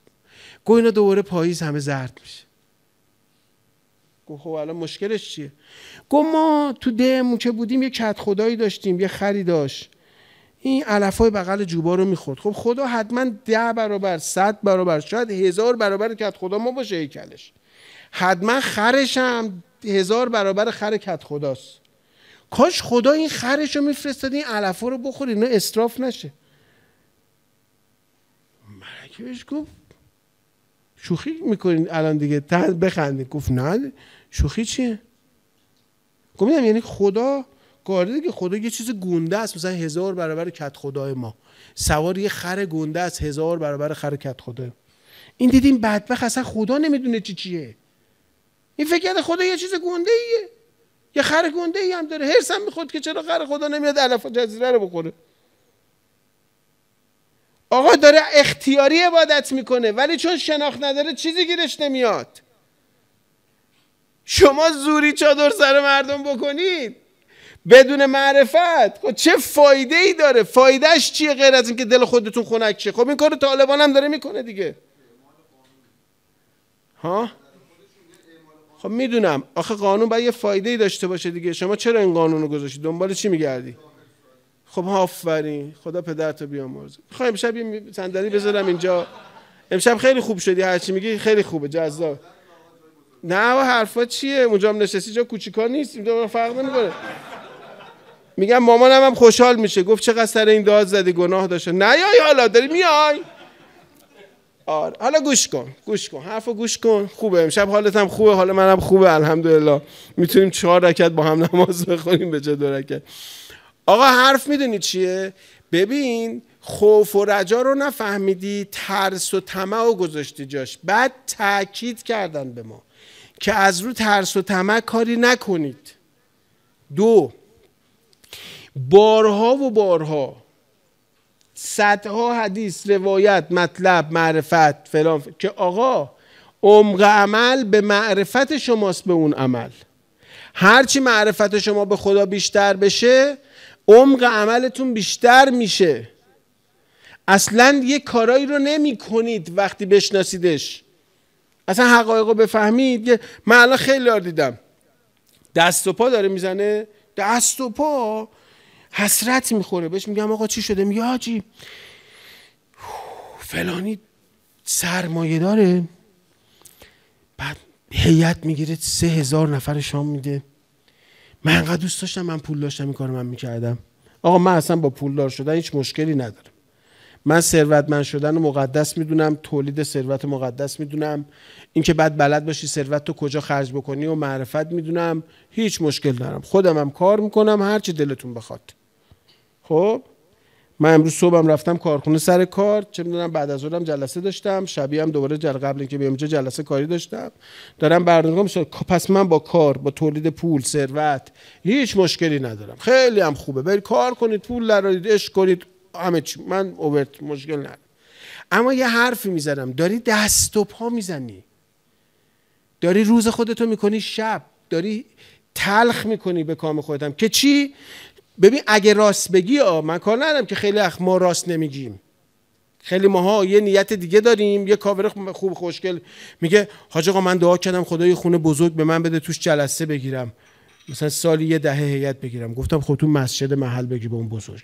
گو اینا دوباره پاییز همه زرد میشه گو خب الان مشکلش چیه گو ما تو ده که بودیم یه کت خدایی داشتیم یه خری داشت این علف های بغل جوبا رو میخورد خب خدا حتما ده برابر صد برابر شاید هزار برابر کت خدا ما باشه هیکلش حتما خرش هم هزار برابر خر کت خداست کاش خدا این خرش رو میفرستاد این علف رو بخور اینا استراف نشه ملکه گفت شوخی میکنین الان دیگه تا بخندین گفت نه شوخی چیه گفتم یعنی خدا گارده که خدا یه چیز گونده است مثلا هزار برابر کت خدای ما سواری یه خر گونده است هزار برابر خر کت خدای این دیدیم بدبخ اصلا خدا نمیدونه چی چیه این فکر خدا یه چیز گونده ایه یه خر گونده ای هم داره هرسم میخواد که چرا خر خدا نمیاد علف جزیره رو بخوره آقا داره اختیاری عبادت میکنه ولی چون شناخت نداره چیزی گیرش نمیاد شما زوری چادر سر مردم بکنید بدون معرفت خب چه فایده ای داره فایدهش چیه غیر از اینکه دل خودتون خنک شه خب این کارو طالبان هم داره میکنه دیگه ها خب میدونم آخه قانون باید یه فایده ای داشته باشه دیگه شما چرا این قانون رو گذاشتی دنبال چی میگردی خب آفرین خدا پدرتو بیامرزه خب، امشب یه صندلی بذارم اینجا امشب خیلی خوب شدی هرچی میگی خیلی خوبه جذاب نه و حرفا چیه اونجا هم نشستی جا کوچیکا نیست اینجا فرق نمیکنه میگم مامانم هم خوشحال میشه گفت چقدر سر این داد زدی گناه داشته نه یا حالا داری میای آره حالا گوش کن گوش کن حرفو گوش کن خوبه امشب حالت هم خوبه حالا منم خوبه الحمدلله میتونیم چهار رکعت با هم نماز بخونیم به جای دو رکعت آقا حرف میدونی چیه ببین خوف و رجا رو نفهمیدی ترس و طمع و گذاشتی جاش بعد تاکید کردن به ما که از رو ترس و طمع کاری نکنید دو بارها و بارها صدها حدیث روایت مطلب معرفت فلان که آقا عمق عمل به معرفت شماست به اون عمل هرچی معرفت شما به خدا بیشتر بشه عمق عملتون بیشتر میشه اصلا یه کارایی رو نمی کنید وقتی بشناسیدش اصلا حقایق رو بفهمید من الان خیلی ها دیدم دست و پا داره میزنه دست و پا حسرت میخوره بهش میگم آقا چی شده میگه آجی فلانی سرمایه داره بعد هیئت میگیره سه هزار نفر شام میده من انقدر دوست داشتم من پول داشتم این کارو من میکردم آقا من اصلا با پولدار شدن هیچ مشکلی ندارم من ثروتمند شدن و مقدس میدونم تولید ثروت مقدس میدونم اینکه بعد بلد باشی ثروت تو کجا خرج بکنی و معرفت میدونم هیچ مشکل ندارم خودمم کار میکنم هر دلتون بخواد خب من امروز صبحم رفتم کارخونه سر کار چه میدونم بعد از اونم جلسه داشتم شبیه هم دوباره جل قبل اینکه بیام اینجا جلسه کاری داشتم دارم برنامه میشه خب، پس من با کار با تولید پول ثروت هیچ مشکلی ندارم خیلی هم خوبه برید کار کنید پول درارید اش کنید همه چی من اوورت مشکل ندارم اما یه حرفی میزنم داری دست و پا میزنی داری روز خودتو میکنی شب داری تلخ میکنی به کام خودت که چی ببین اگه راست بگی آ من کار ندارم که خیلی اخ ما راست نمیگیم خیلی ماها یه نیت دیگه داریم یه کاور خوب خوشگل میگه حاج آقا من دعا کردم خدای خونه بزرگ به من بده توش جلسه بگیرم مثلا سالی یه دهه هیئت بگیرم گفتم خب تو مسجد محل بگی به اون بزرگ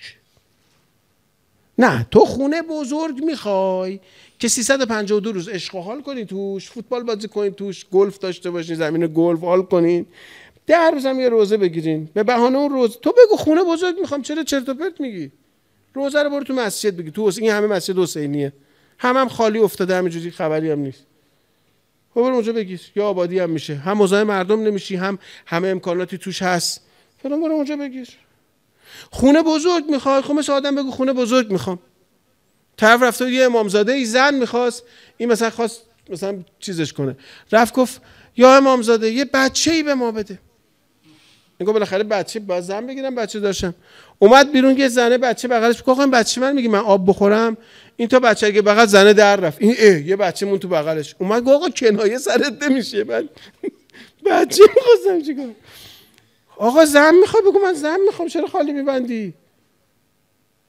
نه تو خونه بزرگ میخوای که 352 روز عشق و حال کنی توش فوتبال بازی کنی توش گلف داشته باشی زمین گلف حال کنی ده هر یه روزه بگیرین به بهانه اون روز تو بگو خونه بزرگ میخوام چرا چرت و پرت میگی روزه رو برو تو مسجد بگی تو این همه مسجد حسینیه هم هم خالی افتاده همینجوری خبری هم نیست خب برو اونجا بگیر یا آبادی هم میشه هم مزاحم مردم نمیشی هم همه امکاناتی توش هست فلان برو اونجا بگیر خونه بزرگ میخوای خب مثل آدم بگو خونه بزرگ میخوام طرف رفته یه امامزاده ای زن میخواست این مثلا خواست مثلا چیزش کنه رفت گفت یا امامزاده یه بچه ای به ما بده نگو بالاخره بچه با زن بگیرم بچه داشتم اومد بیرون یه زنه بچه بغلش گفت خب بچه من میگه من آب بخورم این تا بچه اگه بغل زنه در رفت این اه یه بچه مون تو بغلش اومد گفت آقا کنایه سرت نمیشه من بچه میخواستم چیکار آقا زن میخوای بگو من زن میخوام چرا خالی میبندی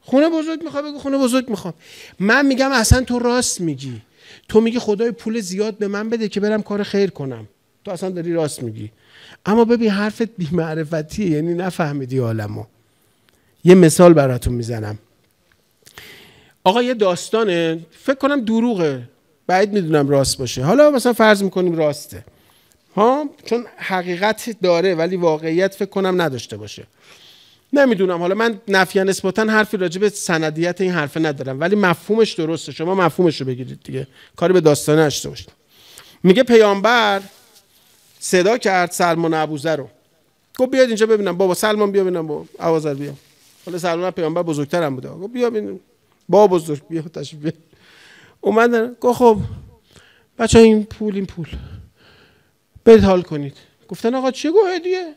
خونه بزرگ میخوام بگو خونه بزرگ میخوام من میگم اصلا تو راست میگی تو میگی خدای پول زیاد به من بده که برم کار خیر کنم تو اصلا داری راست میگی اما ببین حرفت بیمعرفتیه یعنی نفهمیدی عالمو یه مثال براتون میزنم آقا یه داستانه فکر کنم دروغه بعید میدونم راست باشه حالا مثلا فرض میکنیم راسته ها چون حقیقت داره ولی واقعیت فکر کنم نداشته باشه نمیدونم حالا من نفیا نسبتا حرفی راجع به سندیت این حرفه ندارم ولی مفهومش درسته شما مفهومش رو بگیرید دیگه کاری به داستانه نداشته باشید میگه پیامبر صدا کرد سلمان ابوذر رو گفت بیاد اینجا ببینم بابا سلمان بیا ببینم با ابوذر بیا حالا سلمان پیامبر بزرگترم بوده گفت بیا ببینم با بزرگ بیا تشریف بیا اومد گفت خب بچه این پول این پول بهت حال کنید گفتن آقا چه گوه هدیه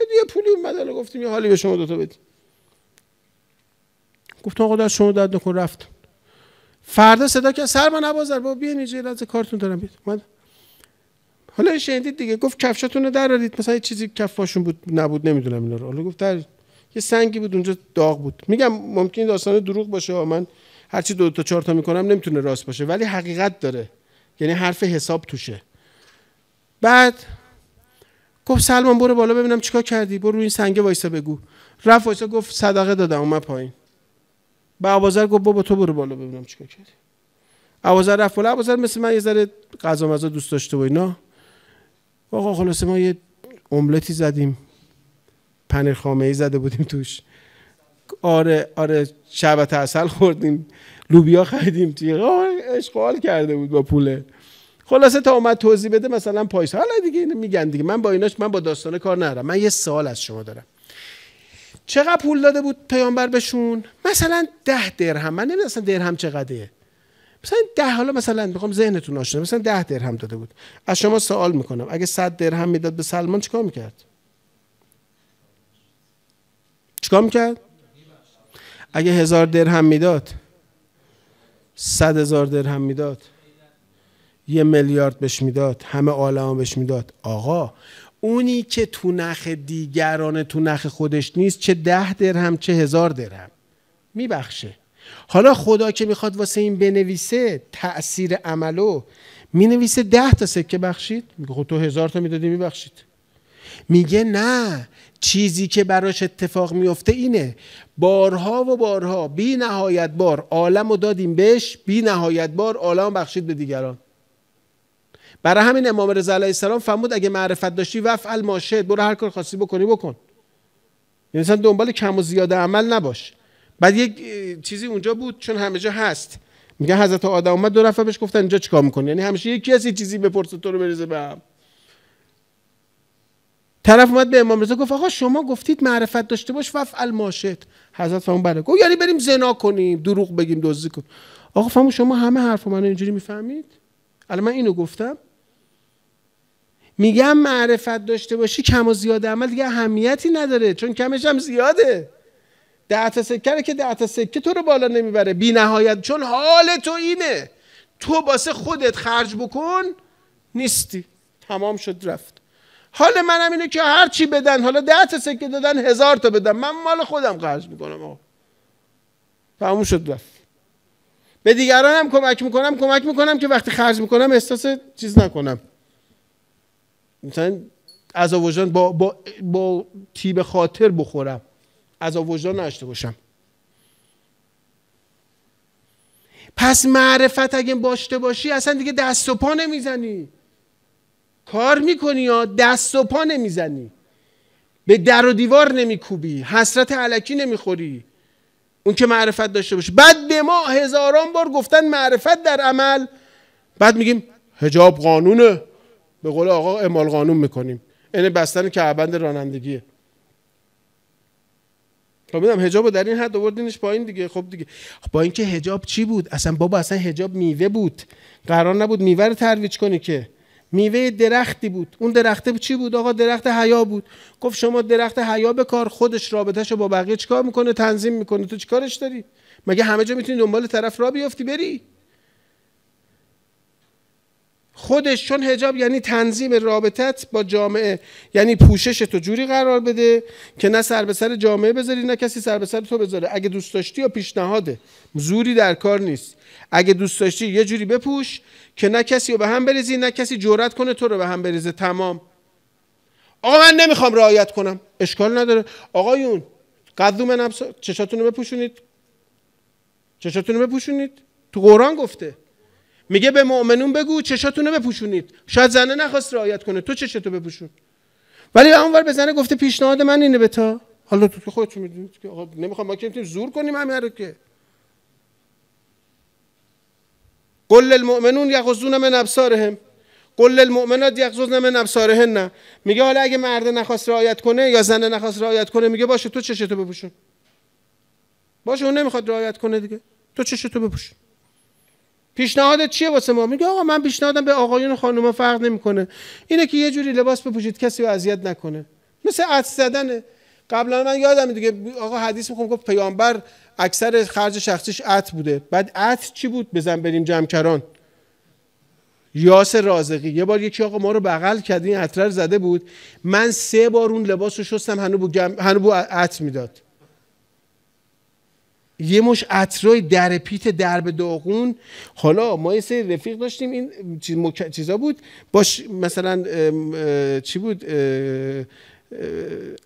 هدیه پولی اومد گفتیم یه حالی به شما دوتا بدیم گفتم آقا در شما درد نکن رفت فردا صدا که سر من ابازر بیا نیجه لحظه کارتون دارم اومد حالا شنیدید دیگه گفت کفشاتون رو درارید مثلا یه چیزی کفاشون بود نبود نمیدونم اینا رو حالا گفت در... یه سنگی بود اونجا داغ بود میگم ممکن داستان دروغ باشه من چی دو تا چهار تا میکنم نمیتونه راست باشه ولی حقیقت داره یعنی حرف حساب توشه بعد گفت سلمان برو بالا ببینم چیکار کردی برو روی این سنگه وایسا بگو رفت وایسا گفت صدقه دادم اومد پایین به ابازر گفت بابا تو برو بالا ببینم چیکار کردی ابازر رف بالا مثل من یه ذره غذا دوست داشته و اینا آقا خلاصه ما یه املتی زدیم پنیر خامه ای زده بودیم توش آره آره شبت اصل خوردیم لوبیا خریدیم توی اشغال کرده بود با پوله خلاصه تا اومد توضیح بده مثلا پایش حالا دیگه اینو میگن دیگه من با ایناش من با داستان کار ندارم من یه سال از شما دارم چقدر پول داده بود پیامبر بهشون مثلا ده درهم من نمیدونم درهم چقدره مثلا ده حالا مثلا میخوام ذهنتون آشنا مثلا ده درهم داده بود از شما سوال میکنم اگه صد درهم میداد به سلمان چیکار میکرد چیکار میکرد اگه هزار درهم میداد صد هزار درهم میداد یه میلیارد بهش میداد همه عالم بهش میداد آقا اونی که تو نخ دیگران تو نخ خودش نیست چه ده درهم چه هزار درهم میبخشه حالا خدا که میخواد واسه این بنویسه تاثیر عملو مینویسه ده تا سکه بخشید میگه خب تو هزار تا میدادی میبخشید میگه نه چیزی که براش اتفاق میفته اینه بارها و بارها بی نهایت بار عالم دادیم بهش بی نهایت بار عالم بخشید به دیگران برای همین امام رضا علیه السلام فرمود اگه معرفت داشتی وفعل ماشد برو هر کار خاصی بکنی بکن یعنی دنبال کم و زیاد عمل نباشه بعد یک چیزی اونجا بود چون همه جا هست میگه حضرت آدم اومد دو رفعه بهش گفتن اینجا چیکار میکنی یعنی همیشه یکی از چیزی بپرسه تو رو بریزه به هم طرف اومد به امام رضا گفت آقا شما گفتید معرفت داشته باش وف ماشت حضرت فهمون بله گفت یعنی بریم زنا کنیم دروغ بگیم دزدی کنیم آقا فهمون شما همه حرف من اینجوری میفهمید الان من اینو گفتم میگم معرفت داشته باشی کم و زیاد عمل دیگه اهمیتی نداره چون کمش هم زیاده ده تا که ده سکه تو رو بالا نمیبره بی نهایت چون حال تو اینه تو باسه خودت خرج بکن نیستی تمام شد رفت حال منم اینه که هر چی بدن حالا ده تا سکه دادن هزار تا بدن من مال خودم خرج میکنم آقا تمام شد رفت به دیگران هم کمک میکنم کمک میکنم که وقتی خرج میکنم احساس چیز نکنم مثلا از آواجان با, با, با تیب خاطر بخورم از وجدان نشته باشم پس معرفت اگه باشته باشی اصلا دیگه دست و پا نمیزنی کار میکنی یا دست و پا نمیزنی به در و دیوار نمیکوبی حسرت علکی نمیخوری اون که معرفت داشته باشه بعد به ما هزاران بار گفتن معرفت در عمل بعد میگیم هجاب قانونه به قول آقا اعمال قانون میکنیم اینه بستن عبند رانندگیه خب ببینم حجابو در این حد آوردینش پایین دیگه خب دیگه با اینکه حجاب چی بود اصلا بابا اصلا حجاب میوه بود قرار نبود میوه رو ترویج کنی که میوه درختی بود اون درخته چی بود آقا درخت حیا بود گفت شما درخت حیا به کار خودش رابطهشو با بقیه چیکار میکنه تنظیم میکنه تو چیکارش داری مگه همه جا میتونی دنبال طرف را بیافتی بری خودش چون هجاب یعنی تنظیم رابطت با جامعه یعنی پوشش تو جوری قرار بده که نه سر به سر جامعه بذاری نه کسی سر به سر تو بذاره اگه دوست داشتی یا پیشنهاده زوری در کار نیست اگه دوست داشتی یه جوری بپوش که نه کسی رو به هم بریزی نه کسی جرأت کنه تو رو به هم بریزه تمام آقا من نمیخوام رعایت کنم اشکال نداره آقایون قدوم نفس چشاتونو بپوشونید چشاتونو بپوشونید تو قرآن گفته میگه به مؤمنون بگو چشاتونو بپوشونید شاید زنه نخواست رعایت کنه تو چشاتو بپوشون ولی اونور به زنه گفته پیشنهاد من اینه به تا حالا تو که خودتون که نمیخوام ما که زور کنیم همه رو که قل المؤمنون یغضون من ابصارهم قل للمؤمنات یغضون من ابصارهن میگه حالا اگه مرد نخواست رعایت کنه یا زن نخواست رعایت کنه میگه باشه تو چشاتو بپوشون باشه اون نمیخواد رعایت کنه دیگه تو چشاتو بپوشون پیشنهادت چیه واسه ما میگه آقا من پیشنهادم به آقایون و خانوما فرق نمیکنه اینه که یه جوری لباس بپوشید کسی رو اذیت نکنه مثل عطس زدن قبلا من یادم دیگه آقا حدیث میخوام گفت پیامبر اکثر خرج شخصیش عط بوده بعد عط چی بود بزن بریم جمکران یاس رازقی یه بار یکی آقا ما رو بغل کرد این عطر زده بود من سه بار اون لباس رو شستم هنو بو, جم... هنو بو عت میداد یه مش عطرای در پیت درب داغون حالا ما یه سری رفیق داشتیم این چیز چیزا بود باش مثلا چی بود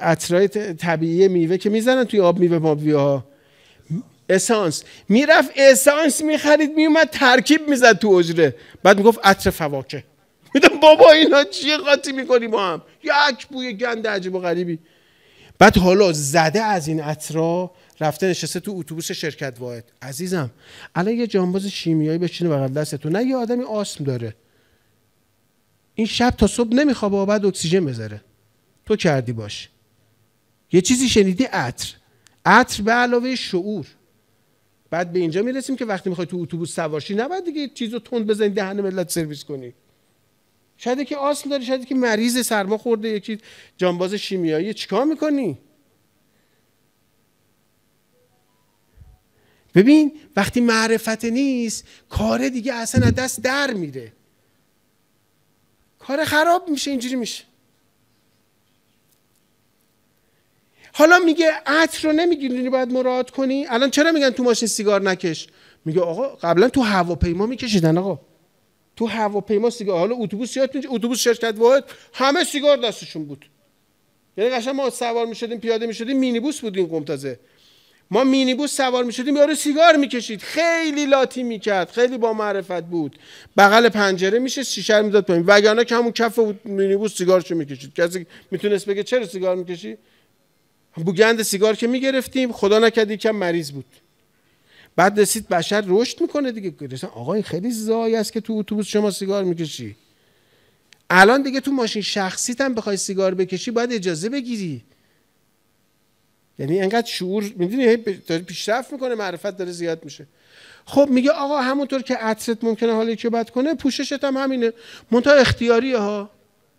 عطرای طبیعی میوه که میزنن توی آب میوه مابیا ها اسانس میرفت اسانس میخرید میومد ترکیب میزد تو اجره بعد میگفت عطر فواکه میدم بابا اینا چیه قاطی میکنی ما هم یک بوی گند عجیب و غریبی بعد حالا زده از این عطرها رفته نشسته تو اتوبوس شرکت واحد عزیزم الان یه جانباز شیمیایی بشینه بغل دستتون نه یه آدمی آسم داره این شب تا صبح با بعد اکسیژن بذاره تو کردی باش یه چیزی شنیدی عطر عطر به علاوه شعور بعد به اینجا میرسیم که وقتی میخوای تو اتوبوس سوارشی نباید دیگه چیزو تند بزنی دهن ملت سرویس کنی شاید که آسم داره شاید که مریض سرما خورده یکی جانباز شیمیایی چیکار میکنی ببین وقتی معرفت نیست کار دیگه اصلا دست در میره کار خراب میشه اینجوری میشه حالا میگه عطر رو نمیگیری باید مراد کنی الان چرا میگن تو ماشین سیگار نکش میگه آقا قبلا تو هواپیما میکشیدن آقا تو هواپیما سیگار حالا اتوبوس میشه اتوبوس شرکت واحد همه سیگار دستشون بود یعنی قشنگ ما سوار میشدیم پیاده میشدیم مینیبوس بود این قمتازه ما مینیبوس سوار می شدیم یارو سیگار میکشید خیلی لاتی میکرد خیلی با معرفت بود بغل پنجره میشه شیشه میداد پایین وگرنه که همون کف مینیبوس سیگارشو میکشید کسی میتونست بگه چرا سیگار میکشی بوگند سیگار که میگرفتیم خدا نکرد یکم مریض بود بعد رسید بشر رشد میکنه دیگه رسید آقا این خیلی زایی است که تو اتوبوس شما سیگار میکشی الان دیگه تو ماشین شخصیت هم بخوای سیگار بکشی باید اجازه بگیری یعنی انقدر شعور میدونی داره پیشرفت میکنه معرفت داره زیاد میشه خب میگه آقا همونطور که عطرت ممکنه حالی که بد کنه پوششت هم همینه منتها اختیاریه، ها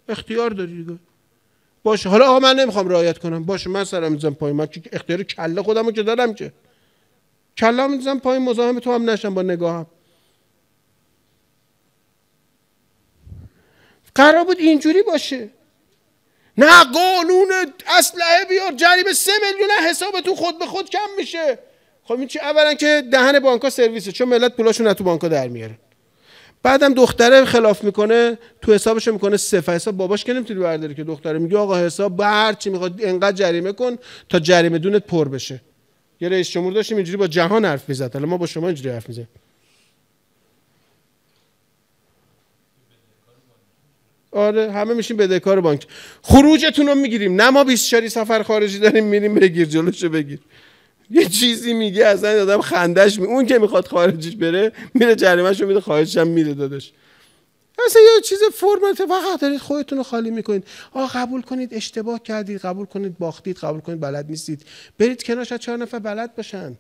اختیار داری دیگه باشه حالا آقا من نمیخوام رعایت کنم باشه من سرم میزنم پای من که اختیار کله خودمو که دارم که کله میزنم پای مزاحم تو هم نشم با نگاهم قرار بود اینجوری باشه نه قانون اسلحه بیار جریب سه میلیون حسابتون خود به خود کم میشه خب این چی اولا که دهن بانکا سرویسه چون ملت پولاشون نه تو بانکا در میاره بعدم دختره خلاف میکنه تو حسابش میکنه صفر حساب باباش که نمیتونی برداری که دختره میگه آقا حساب هر چی میخواد انقدر جریمه کن تا جریمه دونت پر بشه یه رئیس جمهور داشتیم اینجوری با جهان حرف میزد حالا ما با شما اینجوری حرف میزنیم آره همه میشیم بدهکار بانک خروجتون رو میگیریم نه ما 24 سفر خارجی داریم میریم بگیر جلوشو بگیر یه چیزی میگه اصلا دادم خندش می اون که میخواد خارجیش بره میره جریمش رو میده خارجش هم میده دادش اصلا یه چیز فرمت فقط دارید خودتون رو خالی میکنید آ قبول کنید اشتباه کردید قبول کنید باختید قبول کنید بلد نیستید برید کنارش از چهار نفر بلد باشن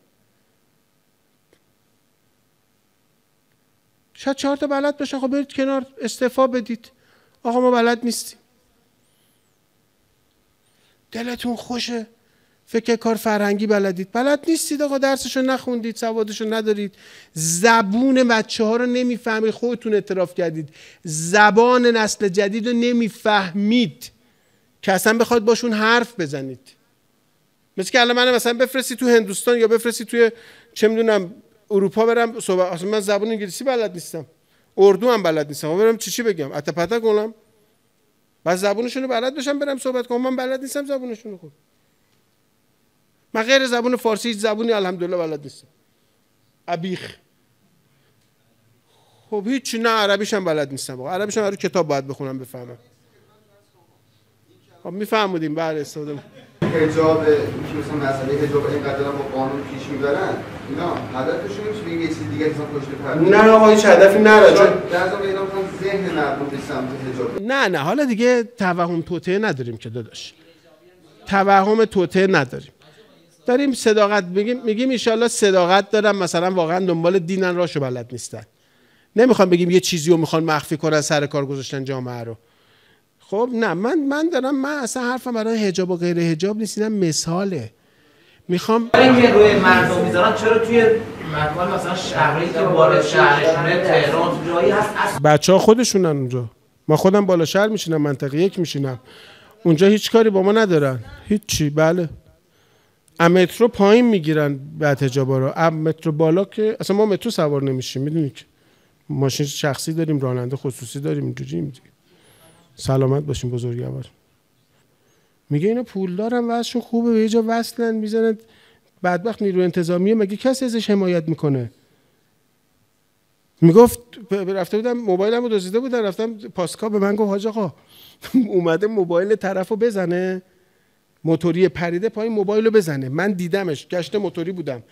شاید چهار تا بلد باشن خب برید کنار استعفا بدید آقا ما بلد نیستیم دلتون خوشه فکر کار فرهنگی بلدید بلد نیستید آقا درسشو نخوندید سوادشو ندارید زبون بچه ها رو نمیفهمید خودتون اعتراف کردید زبان نسل جدید رو نمیفهمید که اصلا بخواد باشون حرف بزنید مثل که الان من مثلا بفرستی تو هندوستان یا بفرستی توی چه میدونم اروپا برم صحبت اصلا من زبان انگلیسی بلد نیستم اردو هم بلد نیستم برم چی چی بگم پتا کنم بعد زبونشون رو بلد بشم برم صحبت کنم من بلد نیستم زبونشون رو خوب من غیر زبون فارسی هیچ زبونی الحمدلله بلد نیستم ابیخ خب هیچ نه عربیش هم بلد نیستم عربیش هم رو کتاب باید بخونم بفهمم خب میفهمودیم بله استفاده هجاب مثلا مسئله هجاب اینقدر با قانون پیش میبرن اینا هدفشون چی یه چیز دیگه اصلا پشت نه آقا هیچ هدفی نداره چون ضمن اینا مثلا ذهن مردم به سمت هجاب نه نه حالا دیگه توهم توته نداریم که داداش توهم توته نداریم داریم صداقت بگیم میگیم ان صداقت دارم مثلا واقعا دنبال دینن راشو بلد نیستن نمیخوام بگیم یه چیزی رو میخوان مخفی کنن سر کار گذاشتن جامعه رو خب نه من من دارم من اصلا حرفم برای حجاب و غیر حجاب نیست اینم مثاله میخوام اینکه روی مردم میذارن چرا توی مثلا شهری که بالا شهرشونه تهران جایی هست بچه ها خودشونن اونجا ما خودم بالا شهر میشینم منطقه یک میشینم اونجا هیچ کاری با ما ندارن هیچی بله مترو پایین میگیرن بعد حجابا رو مترو بالا که اصلا ما مترو سوار نمیشیم میدونی که ماشین شخصی داریم راننده خصوصی داریم اینجوری دیگه سلامت باشین بزرگوار میگه اینا پول دارن وضعشون خوبه به یه جا وصلن میزنن بدبخت نیرو انتظامیه مگه کسی ازش حمایت میکنه میگفت رفته بودم موبایلمو رو دزدیده بودن رفتم پاسکا به من گفت حاج آقا اومده موبایل طرفو بزنه موتوری پریده پایین موبایلو بزنه من دیدمش گشت موتوری بودم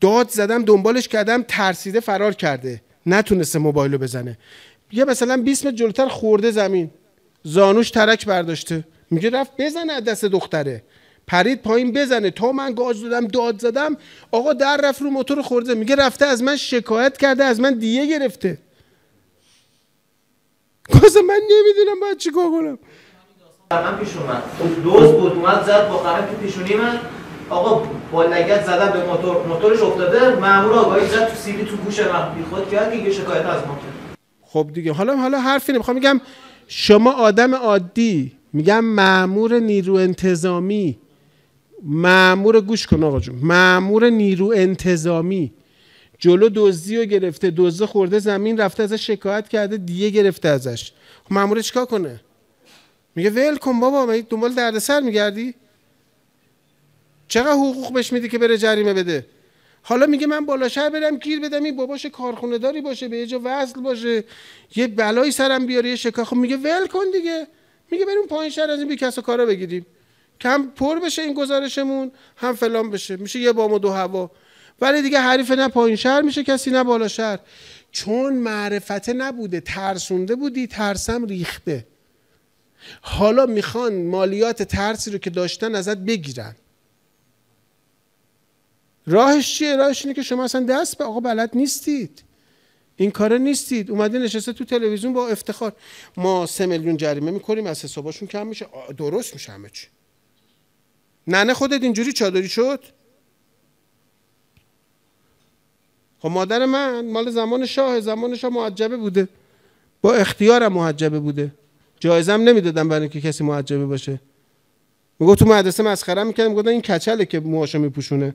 داد زدم دنبالش کردم ترسیده فرار کرده نتونسته موبایلو بزنه یه مثلا 20 متر جلوتر خورده زمین زانوش ترک برداشته میگه رفت بزنه دست دختره پرید پایین بزنه تو من گاز دادم داد زدم آقا در رفت رو موتور خورده میگه رفته از من شکایت کرده از من دیه گرفته گازه من نمیدونم باید چیکار کنم من پیش اومد خب دوز بود اومد زد با قرم تو پیشونی من آقا با لگت زدم به موتور موتورش افتاده معمول آقایی زد تو سیلی تو گوش من خود کرد دیگه شکایت از موتور خب دیگه حالا حالا حرفی نمیخوام میگم شما آدم عادی میگم مامور نیرو انتظامی مامور گوش کن آقا جون معمور نیرو انتظامی جلو دزدی رو گرفته دزده خورده زمین رفته ازش شکایت کرده دیگه گرفته ازش خب مامور چیکار کنه میگه ول کن بابا می دنبال دردسر میگردی چقدر حقوق بهش میدی که بره جریمه بده حالا میگه من بالا شهر برم گیر بدم این باباش کارخونه داری باشه به یه جا وصل باشه یه بلای سرم بیاره یه شکا خب میگه ول کن دیگه میگه بریم پایین شهر از این بی کسا کارا بگیریم کم پر بشه این گزارشمون هم فلان بشه میشه یه بام و دو هوا ولی دیگه حریف نه پایین شهر میشه کسی نه بالا شهر چون معرفته نبوده ترسونده بودی ترسم ریخته حالا میخوان مالیات ترسی رو که داشتن ازت بگیرن راهش چیه راهش اینه که شما اصلا دست به آقا بلد نیستید این کاره نیستید اومده نشسته تو تلویزیون با افتخار ما سه میلیون جریمه میکنیم از حساباشون کم میشه درست میشه همه چی ننه خودت اینجوری چادری شد خب مادر من مال زمان شاه زمان شاه معجبه بوده با اختیارم معجبه بوده جایزم نمیدادم برای اینکه کسی معجبه باشه میگفت تو مدرسه مسخره میکردم میگفتن این کچله که موهاشو میپوشونه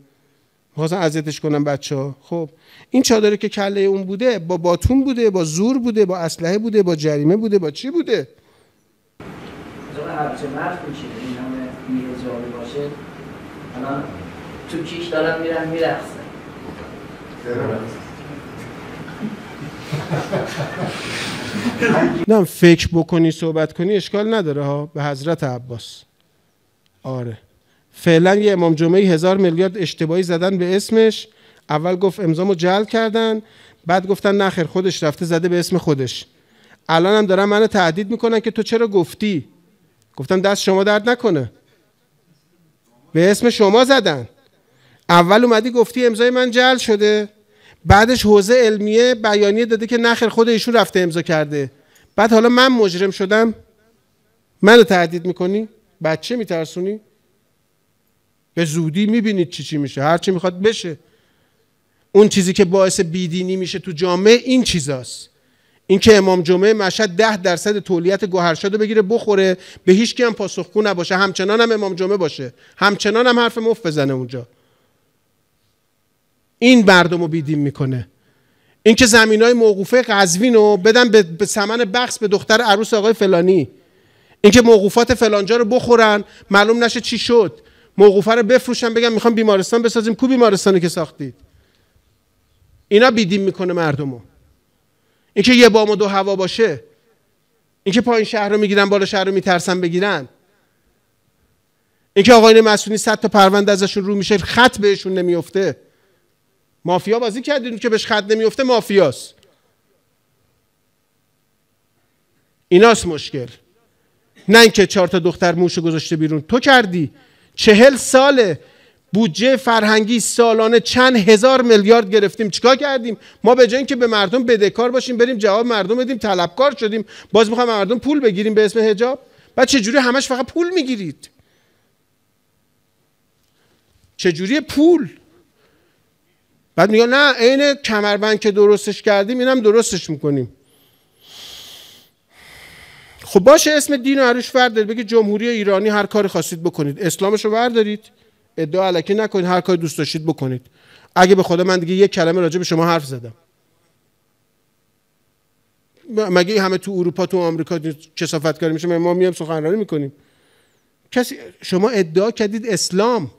میخواستن اذیتش کنم بچه ها خب این چادره که کله اون بوده با باتون بوده با زور بوده با اسلحه بوده با جریمه بوده با چی بوده باشه تو کیش نه فکر بکنی صحبت کنی اشکال نداره ها به حضرت عباس آره فعلا یه امام جمعه هزار میلیارد اشتباهی زدن به اسمش اول گفت امضامو جعل کردن بعد گفتن نه خودش رفته زده به اسم خودش الان هم دارن منو تهدید میکنن که تو چرا گفتی گفتم دست شما درد نکنه به اسم شما زدن اول اومدی گفتی امضای من جعل شده بعدش حوزه علمیه بیانیه داده که نخیر خود ایشون رفته امضا کرده بعد حالا من مجرم شدم منو تهدید میکنی بچه میترسونی به زودی میبینید چی چی میشه هرچی میخواد بشه اون چیزی که باعث بیدینی میشه تو جامعه این چیزاست اینکه امام جمعه مشهد ده درصد تولیت گوهرشادو بگیره بخوره به هیچ هم پاسخگو نباشه همچنان هم امام جمعه باشه همچنان هم حرف مفت بزنه اونجا این بردمو بیدین میکنه اینکه زمین های موقوفه قزوین رو بدن به سمن بخش به دختر عروس آقای فلانی اینکه موقوفات فلانجا رو بخورن معلوم نشه چی شد موقوفه رو بفروشن بگن میخوام بیمارستان بسازیم کو بیمارستانی که ساختید اینا بیدیم میکنه مردمو اینکه یه بام و دو هوا باشه اینکه پایین شهر رو میگیرن بالا شهر رو میترسن بگیرن اینکه آقاین مسئولی 100 تا پرونده ازشون رو میشه خط بهشون نمیفته مافیا بازی کردید که بهش خط نمیفته مافیاست ایناست مشکل نه اینکه چهار تا دختر موشو گذاشته بیرون تو کردی چهل ساله بودجه فرهنگی سالانه چند هزار میلیارد گرفتیم چیکار کردیم ما به جای اینکه به مردم بدهکار باشیم بریم جواب مردم بدیم طلبکار شدیم باز میخوام مردم پول بگیریم به اسم حجاب بعد جوری همش فقط پول میگیرید جوری پول بعد میگن نه عین کمربند که درستش کردیم اینم درستش میکنیم خب باشه اسم دین و عروش دارید بگید جمهوری ایرانی هر کاری خواستید بکنید اسلامش رو بردارید ادعا علکی نکنید هر کاری دوست داشتید بکنید اگه به خدا من دیگه یک کلمه راجع به شما حرف زدم مگه همه تو اروپا تو آمریکا کسافت کاری میشه ما میام سخنرانی میکنیم کسی شما ادعا کردید اسلام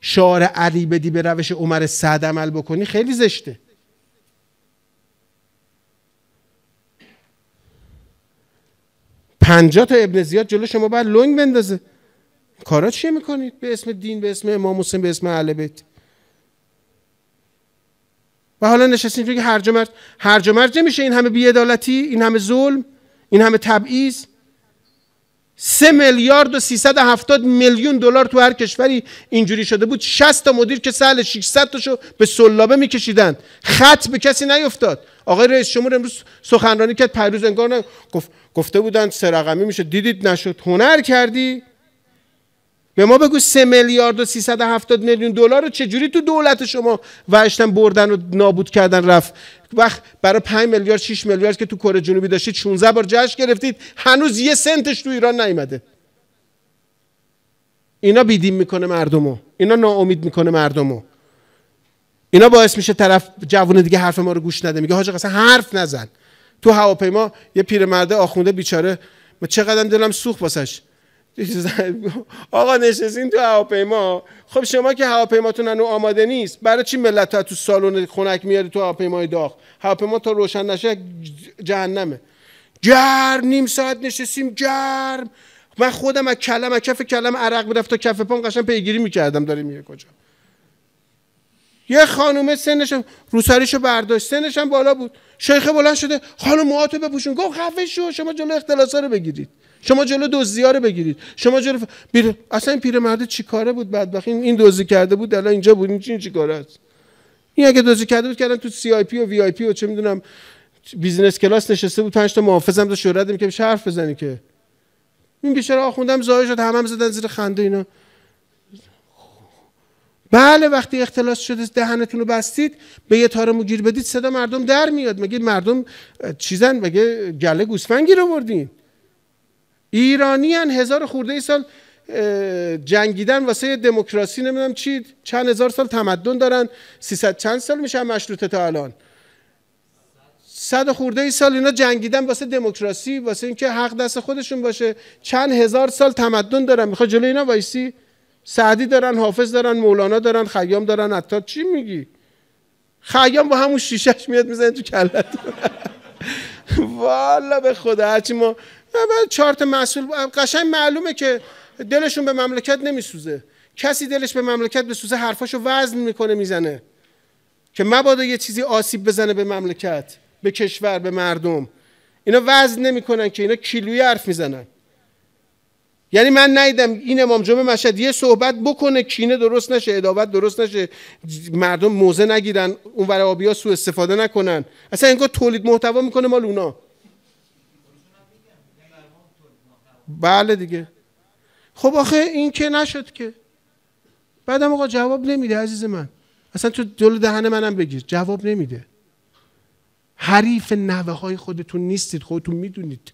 شعار علی بدی به روش عمر سعد عمل بکنی خیلی زشته 50 تا ابن زیاد جلو شما باید لنگ بندازه کارا چیه میکنید به اسم دین به اسم امام حسین به اسم اهل بیت و حالا نشستین که هرج و مرج هرج نمیشه این همه بی‌عدالتی این همه ظلم این همه تبعیض سه میلیارد و 370 میلیون دلار تو هر کشوری اینجوری شده بود 60 تا مدیر که سهل 600 تاشو به سلابه میکشیدن خط به کسی نیفتاد آقای رئیس جمهور امروز سخنرانی کرد پیروز انگار نه. گفت گفته بودن سه رقمی میشه دیدید نشد هنر کردی به ما بگو سه میلیارد و 370 میلیون دلار رو چجوری تو دولت شما وشتن بردن و نابود کردن رفت وقت برای 5 میلیارد 6 میلیارد که تو کره جنوبی داشتید 16 بار جشن گرفتید هنوز یه سنتش تو ایران نیومده اینا بیدیم میکنه مردمو اینا ناامید میکنه مردمو اینا باعث میشه طرف جوون دیگه حرف ما رو گوش نده میگه حاج قاسم حرف نزن تو هواپیما یه پیرمرده آخونده بیچاره من چقدر دلم سوخت واسش آقا نشستین تو هواپیما خب شما که هواپیماتون هنو آماده نیست برای چی ملت تو سالن خنک میاری تو هواپیمای داغ هواپیما تا روشن نشه جهنمه گرم نیم ساعت نشستیم گرم من خودم از کلم از کف کلم عرق برفت تا کف پام قشن پیگیری میکردم داری میره کجا یه خانومه سنش روسریشو برداشت سنش هم بالا بود شیخه بلند شده خانم موهاتو بپوشون گفت خفه شو شما جلو اختلاسا رو بگیرید شما جلو دزدیا رو بگیرید شما جلو بیر... اصلا این پیرمرده چیکاره بود بدبخت این دزدی کرده بود الان اینجا بود این چی چیکاره است این اگه دزدی کرده بود کردن تو سی آی پی و وی آی پی و چه میدونم بیزینس کلاس نشسته بود پنج تا محافظم داشت شهرت میکرد حرف بزنی که این بیچاره آخوندم ظاهر شد همم هم زدن زیر خنده اینا بله وقتی اختلاس شده دهنتون رو بستید به یه تار مگیر بدید صدا مردم در میاد مگه مردم چیزن مگه گله گوسفندی رو بردین ایرانیان هزار خورده ای سال جنگیدن واسه دموکراسی نمیدونم چی چند هزار سال تمدن دارن 300 چند سال میشه مشروطه تا الان صد خورده ای سال اینا جنگیدن واسه دموکراسی واسه اینکه حق دست خودشون باشه چند هزار سال تمدن دارن میخواد جلوی اینا وایسی سعدی دارن حافظ دارن مولانا دارن خیام دارن عطار چی میگی خیام با همون شیشش میاد میزنه تو کلت والا به خدا هرچی ما اول چارت مسئول قشنگ معلومه که دلشون به مملکت نمیسوزه کسی دلش به مملکت بسوزه حرفاشو وزن میکنه میزنه که مبادا یه چیزی آسیب بزنه به مملکت به کشور به مردم اینا وزن نمیکنن که اینا کیلویی حرف میزنن یعنی من نیدم این امام جمعه مشهد یه صحبت بکنه کینه درست نشه ادابت درست نشه مردم موزه نگیرن اون ور آبیا سوء استفاده نکنن اصلا انگار تولید محتوا میکنه مال اونا بله دیگه خب آخه این که نشد که بعدم آقا جواب نمیده عزیز من اصلا تو جلو دهن منم بگیر جواب نمیده حریف نوه های خودتون نیستید خودتون میدونید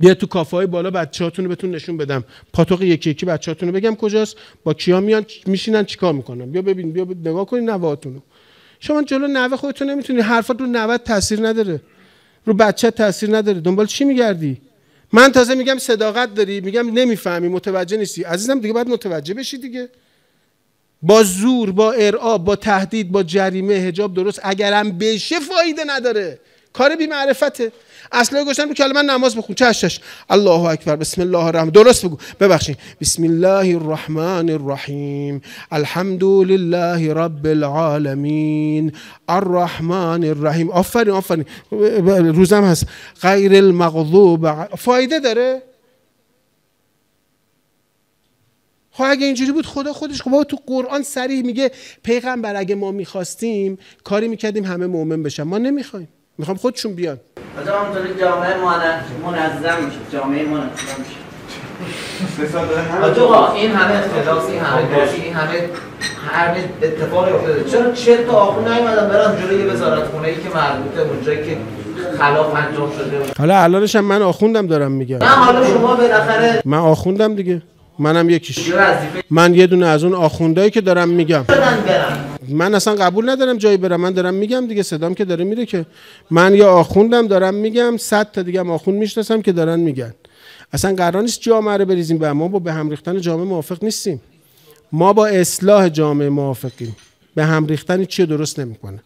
بیا تو کافه های بالا هاتون رو بهتون نشون بدم پاتوق یکی یکی هاتون رو بگم کجاست با کیا میان میشینن چیکار میکنن بیا ببین بیا نگاه نوه هاتون رو شما جلو نوه خودتون نمیتونی حرفات رو نوه تاثیر نداره رو بچه تاثیر نداره دنبال چی میگردی من تازه میگم صداقت داری میگم نمیفهمی متوجه نیستی عزیزم دیگه باید متوجه بشی دیگه با زور با ارعاب با تهدید با جریمه هجاب درست اگرم بشه فایده نداره کار بی معرفته اصلا که رو کلمه نماز بخون چشش الله اکبر بسم الله الرحمن درست بگو ببخشید بسم الله الرحمن الرحیم الحمد لله رب العالمین الرحمن الرحیم آفرین آفرین روزم هست غیر المغضوب فایده داره خب اگه اینجوری بود خدا خودش خب تو قرآن صریح میگه پیغمبر اگه ما میخواستیم کاری میکردیم همه مؤمن بشن ما نمیخوایم میخوام خودشون بیان هم اونطوری جامعه منظم میشه جامعه منظم میشه آقا این همه اختلاس این همه خب، باشی این همه هر اتفاقی افتاده چرا چه تا آخون نیومدن برن جلوی وزارت خونه ای که مربوطه اونجایی که خلاف انجام شده حالا الانش هم من آخوندم دارم میگم نه حالا شما بالاخره من آخوندم دیگه منم یکیش من یه دونه از اون آخوندایی که دارم میگم من اصلا قبول ندارم جایی برم من دارم میگم دیگه صدام که داره میره که من یا آخوندم دارم میگم صد تا دیگه آخوند میشناسم که دارن میگن اصلا قرار نیست جامعه رو بریزیم به ما با به هم ریختن جامعه موافق نیستیم ما با اصلاح جامعه موافقیم به هم ریختن چی درست نمیکنه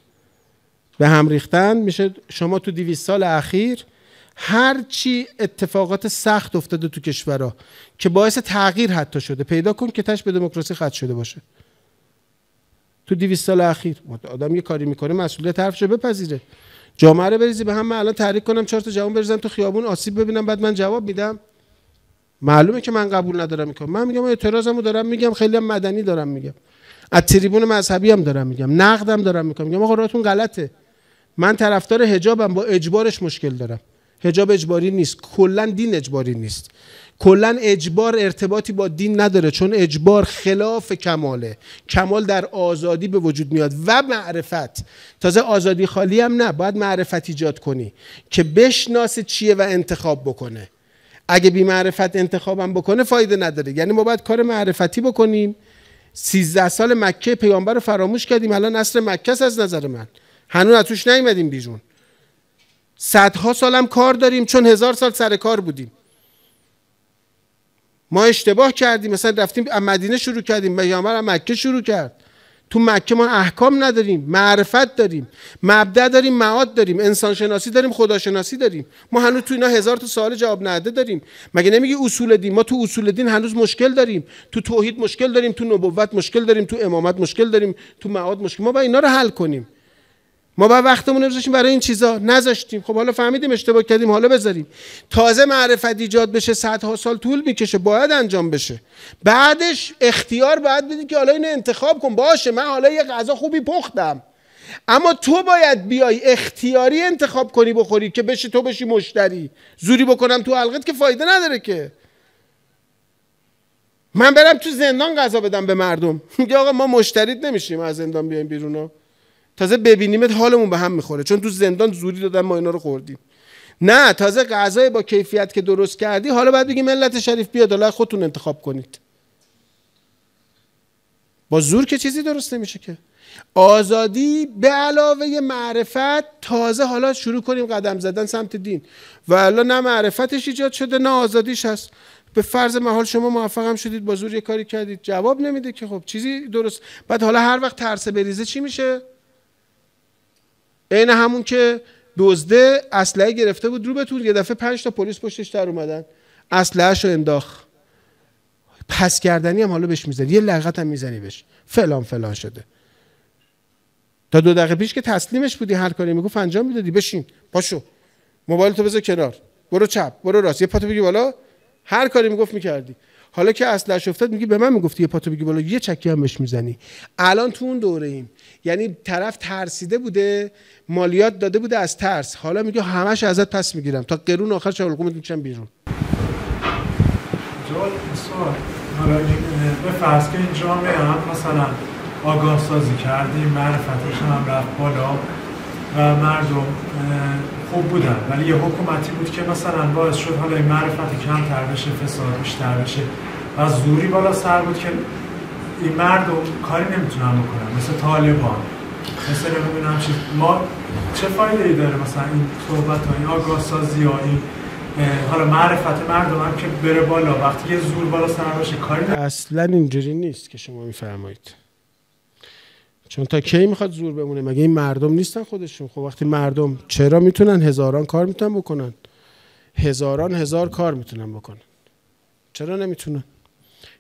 به هم ریختن میشه شما تو 200 سال اخیر هر چی اتفاقات سخت افتاده تو کشورها که باعث تغییر حتی شده پیدا کن که تش به دموکراسی خط شده باشه تو 200 سال اخیر آدم یه کاری میکنه مسئولیت حرفشو بپذیره جامعه رو بریزی به هم من الان تحریک کنم چهار تا جوان بریزم تو خیابون آسیب ببینم بعد من جواب میدم معلومه که من قبول ندارم میکنم من میگم اعتراضمو دارم میگم خیلی هم مدنی دارم میگم از تریبون مذهبی هم دارم میگم نقدم دارم میکنم میگم آقا راهتون غلطه من طرفدار حجابم با اجبارش مشکل دارم حجاب اجباری نیست کلا دین اجباری نیست کلا اجبار ارتباطی با دین نداره چون اجبار خلاف کماله کمال در آزادی به وجود میاد و معرفت تازه آزادی خالی هم نه باید معرفت ایجاد کنی که بشناسه چیه و انتخاب بکنه اگه بی معرفت انتخابم بکنه فایده نداره یعنی ما باید کار معرفتی بکنیم 13 سال مکه پیامبر رو فراموش کردیم الان اصر مکه از نظر من هنوز توش نیومدیم بیرون صدها سالم کار داریم چون هزار سال سر کار بودیم ما اشتباه کردیم مثلا رفتیم از مدینه شروع کردیم پیامبر مکه شروع کرد تو مکه ما احکام نداریم معرفت داریم مبدا داریم معاد داریم انسان شناسی داریم خدا شناسی داریم ما هنوز تو اینا هزار تا سوال جواب نده داریم مگه نمیگی اصول دین ما تو اصول دین هنوز مشکل داریم تو توحید مشکل داریم تو نبوت مشکل داریم تو امامت مشکل داریم تو معاد مشکل ما باید اینا رو حل کنیم ما با وقتمون رو برای این چیزا نذاشتیم خب حالا فهمیدیم اشتباه کردیم حالا بذاریم تازه معرفت ایجاد بشه صدها سال طول میکشه باید انجام بشه بعدش اختیار باید بدی که حالا اینو انتخاب کن باشه من حالا یه غذا خوبی پختم اما تو باید بیای اختیاری انتخاب کنی بخوری که بشه تو بشی مشتری زوری بکنم تو حلقت که فایده نداره که من برم تو زندان غذا بدم به مردم میگه آقا ما مشتریت نمیشیم از زندان بیایم بیرون تازه ببینیمت حالمون به هم میخوره چون تو زندان زوری دادن ما اینا رو خوردیم نه تازه غذای با کیفیت که درست کردی حالا باید بگی ملت شریف بیاد حالا خودتون انتخاب کنید با زور که چیزی درست نمیشه که آزادی به علاوه معرفت تازه حالا شروع کنیم قدم زدن سمت دین و الا نه معرفتش ایجاد شده نه آزادیش هست به فرض محال شما موفق هم شدید با زور یه کاری کردید جواب نمیده که خب چیزی درست بعد حالا هر وقت ترس بریزه چی میشه عین همون که دزده اسلحه گرفته بود رو به یه دفعه پنج تا پلیس پشتش در اومدن رو انداخت پس کردنی هم حالا بهش میزنی یه لغت هم میزنی بهش فلان فلان شده تا دو دقیقه پیش که تسلیمش بودی هر کاری میگفت انجام میدادی بشین پاشو موبایل تو بذار کنار برو چپ برو راست یه پاتو بگی بالا هر کاری میگفت میکردی حالا که اصلش افتاد میگی به من میگفتی یه پاتو بگی بالا یه چکی هم بهش میزنی الان تو اون دوره ایم یعنی طرف ترسیده بوده مالیات داده بوده از ترس حالا میگه همش ازت پس میگیرم تا قرون آخر حلقوم میکشم بیرون به فرض که اینجا هم مثلا آگاه سازی کردیم معرفتش هم رفت بالا و مردم خوب بودن ولی یه حکومتی بود که مثلا باعث شد حالا این معرفت تر بشه فساد بیشتر بشه و زوری بالا سر بود که این مردم کاری نمیتونن بکنن مثل طالبان مثل نمیدونم چی ما چه فایده ای داره مثلا این صحبت های آگاه سازی ها حالا معرفت مردم هم که بره بالا وقتی یه زور بالا سر باشه کاری اصلا اینجوری نیست که شما میفرمایید چون تا کی میخواد زور بمونه مگه این مردم نیستن خودشون خب وقتی مردم چرا میتونن هزاران کار میتونن بکنن هزاران هزار کار میتونن بکنن چرا نمیتونن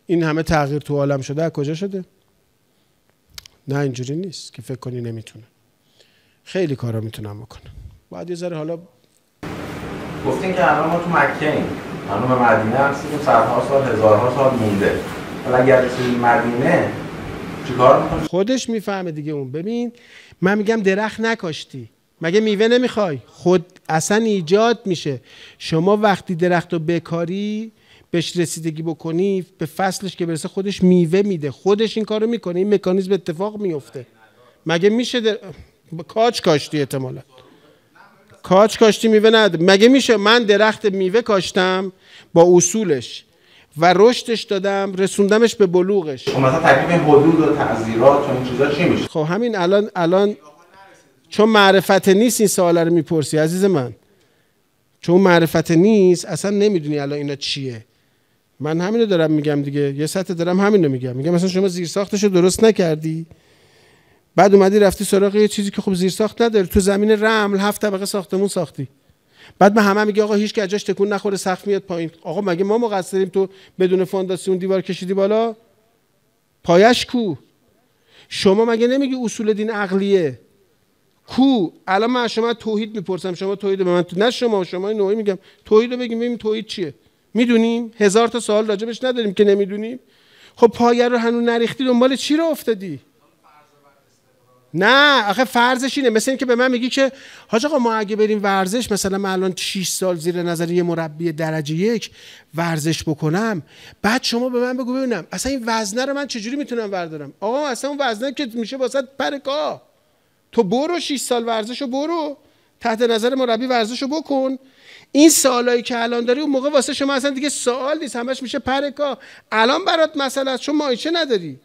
این همه تغییر تو عالم شده از کجا شده نه اینجوری نیست که فکر کنی نمیتونه خیلی کارا میتونن بکنن بعد یه ذره حالا گفتین که الان ما تو مکه ایم الان به مدینه هستیم سرها سال هزارها سال مونده حالا اگر مدینه خودش میفهمه دیگه اون ببین من میگم درخت نکاشتی مگه میوه نمیخوای خود اصلا ایجاد میشه شما وقتی درخت رو بکاری بهش رسیدگی بکنی به فصلش که برسه خودش میوه میده خودش این کارو میکنه این مکانیزم اتفاق میفته مگه میشه در... کاج کاشتی احتمالا کاج کاشتی میوه نده مگه میشه من درخت میوه کاشتم با اصولش و رشدش دادم رسوندمش به بلوغش خب مثلا حدود و تعذیرات و این چیزا چی میشه خب همین الان الان چون معرفت نیست این سوال رو میپرسی عزیز من چون معرفت نیست اصلا نمیدونی الان اینا چیه من همینو دارم میگم دیگه یه سطح دارم رو میگم میگم مثلا شما زیر رو درست نکردی بعد اومدی رفتی سراغ یه چیزی که خب زیر ساخت نداره تو زمین رمل هفت طبقه ساختمون ساختی بعد به همه میگه آقا هیچ که اجاش تکون نخوره سخت میاد پایین آقا مگه ما مقصریم تو بدون فانداسیون دیوار کشیدی بالا پایش کو شما مگه نمیگی اصول دین عقلیه کو الان من شما توحید میپرسم شما توحید به من نه شما شما نوعی میگم توحید رو بگیم ببینیم توحید چیه میدونیم هزار تا سوال راجبش نداریم که نمیدونیم خب پایه رو هنوز نریختی دنبال چی رو افتادی نه آخه فرضش اینه مثل که به من میگی که حاج آقا ما اگه بریم ورزش مثلا من الان 6 سال زیر نظر یه مربی درجه یک ورزش بکنم بعد شما به من بگو ببینم اصلا این وزنه رو من چجوری میتونم بردارم آقا اصلا اون وزنه که میشه واسه پرکا تو برو 6 سال ورزش رو برو تحت نظر مربی ورزش رو بکن این سوالایی که الان داری اون موقع واسه شما اصلا دیگه سوال نیست همش میشه پرکا الان برات مسئله چون مایچه نداری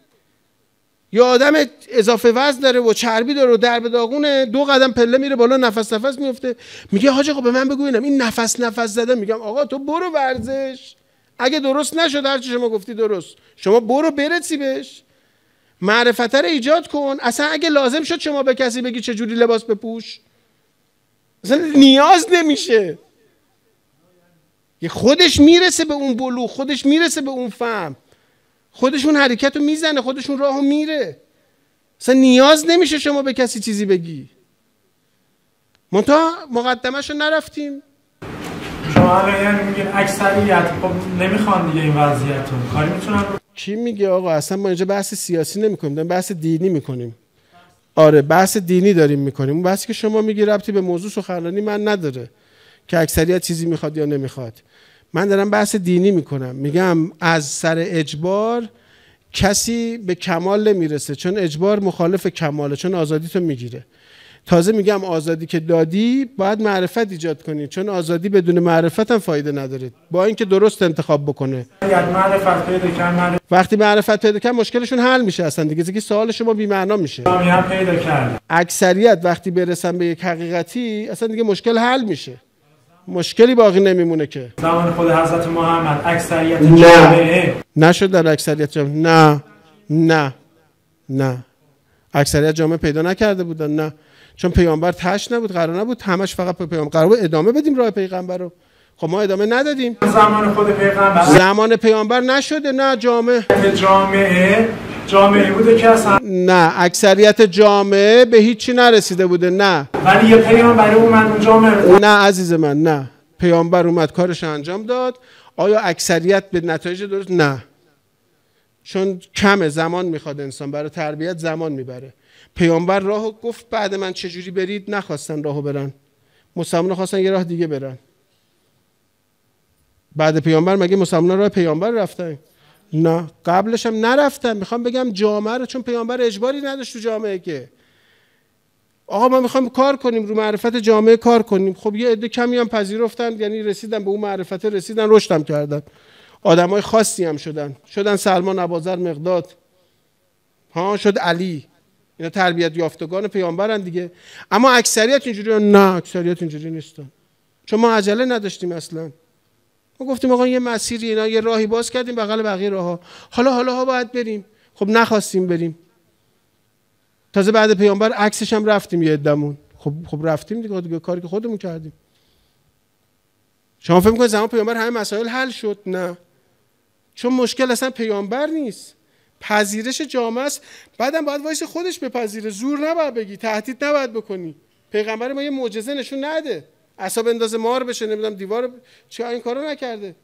یا آدم اضافه وزن داره و چربی داره و به داغونه دو قدم پله میره بالا نفس نفس میفته میگه حاج خب به من بگو اینم این نفس نفس زدن میگم آقا تو برو ورزش اگه درست نشد هر چی شما گفتی درست شما برو برسی بهش معرفت رو ایجاد کن اصلا اگه لازم شد شما به کسی بگی چه جوری لباس بپوش اصلا نیاز نمیشه یه خودش میرسه به اون بلو خودش میرسه به اون فهم خودشون حرکت رو میزنه خودشون راه میره اصلا نیاز نمیشه شما به کسی چیزی بگی منتها مقدمش رو نرفتیم شما اکثریت خب نمیخوان دیگه این وضعیت رو کاری کی میگه آقا اصلا ما اینجا بحث سیاسی نمیکنیم داریم بحث دینی میکنیم آره بحث دینی داریم میکنیم اون بحثی که شما میگی ربطی به موضوع سخنرانی من نداره که اکثریت چیزی میخواد یا نمیخواد من دارم بحث دینی میکنم میگم از سر اجبار کسی به کمال نمیرسه چون اجبار مخالف کماله چون آزادی تو میگیره تازه میگم آزادی که دادی باید معرفت ایجاد کنی چون آزادی بدون معرفت هم فایده نداره با اینکه درست انتخاب بکنه وقتی معرفت پیدا کرد مشکلشون حل میشه اصلا دیگه دیگه سوال شما بی معنا میشه اکثریت وقتی برسن به یک حقیقتی اصلا دیگه مشکل حل میشه مشکلی باقی نمیمونه که زمان خود حضرت محمد اکثریت جامعه نشد در اکثریت جامعه نه نه نه اکثریت جامعه پیدا نکرده بودن نه چون پیامبر تش نبود قرار نبود همش فقط به پیامبر قرار بود ادامه بدیم راه پیغمبر رو خب ما ادامه ندادیم زمان خود پیغمبر زمان پیامبر نشده نه جامعه جامعه جامعه بوده که اصلا نه اکثریت جامعه به هیچی نرسیده بوده نه ولی یه پیامبر اومد اون جامعه نه عزیز من نه پیامبر اومد کارش انجام داد آیا اکثریت به نتایج درست نه چون کمه زمان میخواد انسان برای تربیت زمان میبره پیامبر راهو گفت بعد من چجوری برید نخواستن راهو برن مسلمان خواستن یه راه دیگه برن بعد پیامبر مگه مسلمان راه پیامبر رفتن نه قبلش هم نرفتم میخوام بگم جامعه رو چون پیامبر اجباری نداشت تو جامعه که آقا ما میخوام کار کنیم رو معرفت جامعه کار کنیم خب یه عده کمی هم پذیرفتن یعنی رسیدن به اون معرفت رسیدن رشدم کردن آدمای خاصی هم شدن شدن سلمان ابازر مقداد ها شد علی اینا تربیت یافتگان پیامبرن دیگه اما اکثریت اینجوری نه اکثریت اینجوری نیستن چون ما عجله نداشتیم اصلا ما گفتیم آقا یه مسیری اینا یه راهی باز کردیم بغل بقیه ها حالا حالا ها باید بریم خب نخواستیم بریم تازه بعد پیامبر عکسش هم رفتیم یه عدمون خب خب رفتیم دیگه, کاری که خودمون کردیم شما فکر می‌کنید زمان پیامبر همه مسائل حل شد نه چون مشکل اصلا پیامبر نیست پذیرش جامعه است بعدم باید وایس خودش بپذیره زور نباید بگی تهدید نباید بکنی پیغمبر ما یه معجزه نشون نده اصاب اندازه مار بشه نمیدونم دیوار چه این کارو نکرده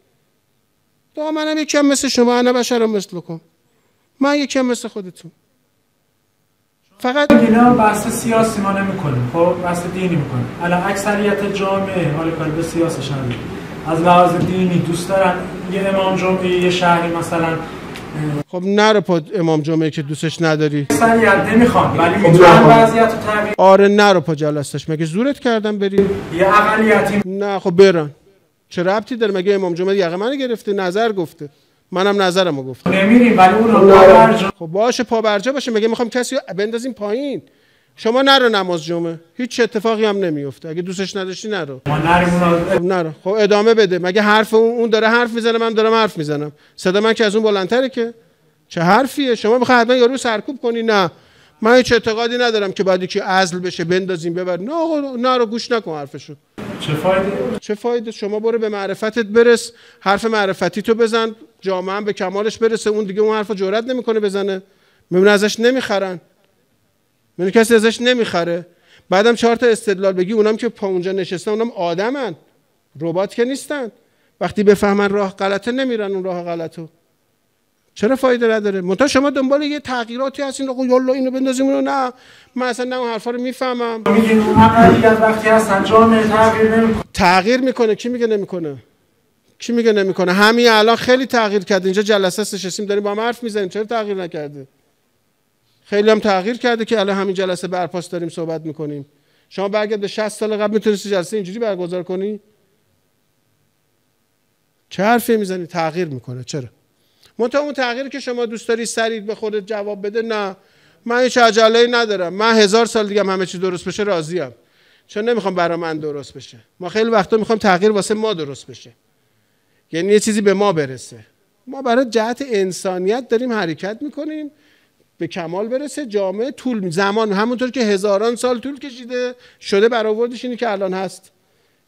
منم یکم مثل شما انا بشرم مثل کن من یکم مثل خودتون فقط دینا بحث سیاسی ما نمیکنه خب بحث دینی میکنه الان اکثریت جامعه حال کار به سیاسش از لحاظ دینی دوست دارن یه امام جمعه یه شهری مثلا خب نرو پا امام جمعه که دوستش نداری اصلا یاد نمیخوام ولی خب میتونم وضعیت رو تغییر آره نرو پا جلستش مگه زورت کردم بری یه اقلیتی نه خب برن چه ربطی داره مگه امام جمعه یقه منو گرفته نظر گفته منم نظرمو گفتم نمیریم ولی اون رو پابرجا خب باشه پابرجا باشه مگه میخوام کسی رو بندازیم پایین شما نرو نماز جمعه هیچ اتفاقی هم نمیفته اگه دوستش نداشتی نرو ما خب نرو خب ادامه بده مگه حرف اون داره حرف میزنه من دارم حرف میزنم صدا من که از اون بلندتره که چه حرفیه شما میخوای حتما یارو سرکوب کنی نه من هیچ اعتقادی ندارم که بعدی که عزل بشه بندازیم ببر نه آقا نرو گوش نکن حرفشو چه فایده چه فایده شما برو به معرفتت برس حرف معرفتی تو بزن جامعه به کمالش برسه اون دیگه اون حرفو جرئت نمیکنه بزنه میمونه ازش نمیخرن من کسی ازش نمیخره بعدم چهار تا استدلال بگی اونام که پا اونجا نشستن اونام آدمن ربات که نیستن وقتی بفهمن راه غلطه نمیرن اون راه غلطو چرا فایده نداره منتها شما دنبال یه تغییراتی هستین آقا یالا اینو بندازیم اونو نه من اصلا نه اون حرفا رو میفهمم وقتی تغییر تغییر میکنه کی میگه نمیکنه کی میگه نمیکنه همین الان خیلی تغییر کرده اینجا جلسه نشستیم داریم با هم حرف میزنیم چرا تغییر نکرده خیلی هم تغییر کرده که الان همین جلسه برپاس داریم صحبت میکنیم شما برگرد به 60 سال قبل میتونستی جلسه اینجوری برگزار کنی چه حرفی میزنی تغییر میکنه چرا منتها اون تغییری که شما دوست داری سریع به خودت جواب بده نه من هیچ عجله ندارم من هزار سال دیگه هم همه چی درست بشه راضیم چون نمیخوام برای من درست بشه ما خیلی وقتا میخوام تغییر واسه ما درست بشه یعنی یه چیزی به ما برسه ما برای جهت انسانیت داریم حرکت میکنیم به کمال برسه جامعه طول زمان همونطور که هزاران سال طول کشیده شده برآوردش اینی که الان هست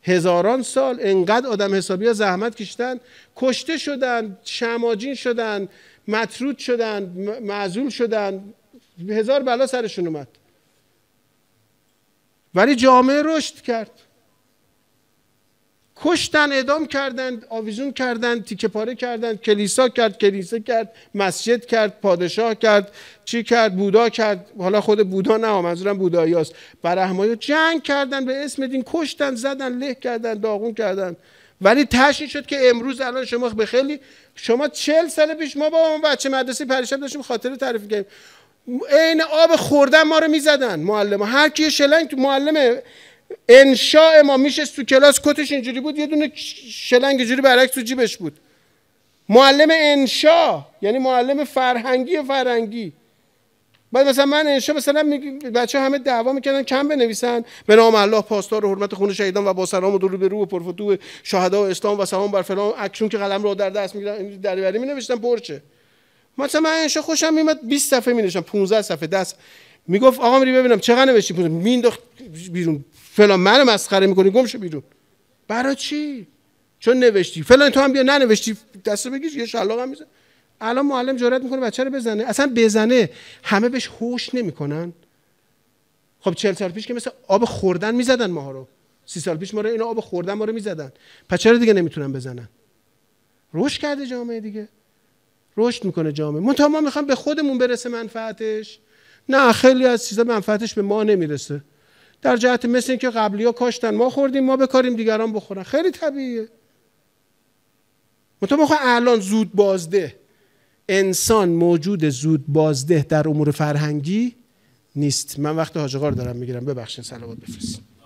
هزاران سال انقدر آدم حسابی ها زحمت کشتن کشته شدن شماجین شدن مطرود شدن معزول شدن هزار بلا سرشون اومد ولی جامعه رشد کرد کشتن ادام کردن، آویزون کردن، تیکه پاره کردن، کلیسا کرد کلیسه کرد مسجد کرد پادشاه کرد چی کرد بودا کرد حالا خود بودا نه منظورم هست برهمایو جنگ کردن به اسم دین کشتن زدن له کردن داغون کردن ولی تشن شد که امروز الان شما به خیلی شما چل سال پیش ما با اون بچه مدرسی پریشب داشتیم خاطر تعریف کردیم عین آب خوردن ما رو میزدن معلم هر کی شلنگ معلم انشاء ما میشه تو کلاس کتش اینجوری بود یه دونه شلنگ جوری برعکس تو جیبش بود معلم انشا یعنی معلم فرهنگی فرهنگی بعد مثلا من انشا مثلا بچه همه دعوا میکردن کم بنویسن به نام الله پاسدار و حرمت خون شهیدان و با سلام و درود به روح و شهدا و اسلام و سلام بر فلان اکشون که قلم رو در دست میگیرن دریوری مینوشتن پرچه مثلا من انشا خوشم میمد 20 صفحه مینوشتم 15 صفحه دست میگفت آقا میری ببینم چقدر نوشتی مینداخت بیرون فلان منو مسخره میکنی گم شو بیرون برای چی چون نوشتی فلان تو هم بیا ننوشتی دست بگیر یه شلاق هم میزن الان معلم جرئت میکنه بچه رو بزنه اصلا بزنه همه بهش هوش نمیکنن خب 40 سال پیش که مثل آب خوردن میزدن ماها رو سی سال پیش ما رو اینا آب خوردن ما رو میزدن پس چرا دیگه نمیتونن بزنن رشد کرده جامعه دیگه رشد میکنه جامعه تا ما میخوام به خودمون برسه منفعتش نه خیلی از چیزا منفعتش به ما نمیرسه در جهت مثل اینکه قبلی ها کاشتن ما خوردیم ما بکاریم دیگران بخورن خیلی طبیعیه بخواه الان زود بازده انسان موجود زود بازده در امور فرهنگی نیست من وقت حاجقار دارم میگیرم ببخشین سلامات بفرستیم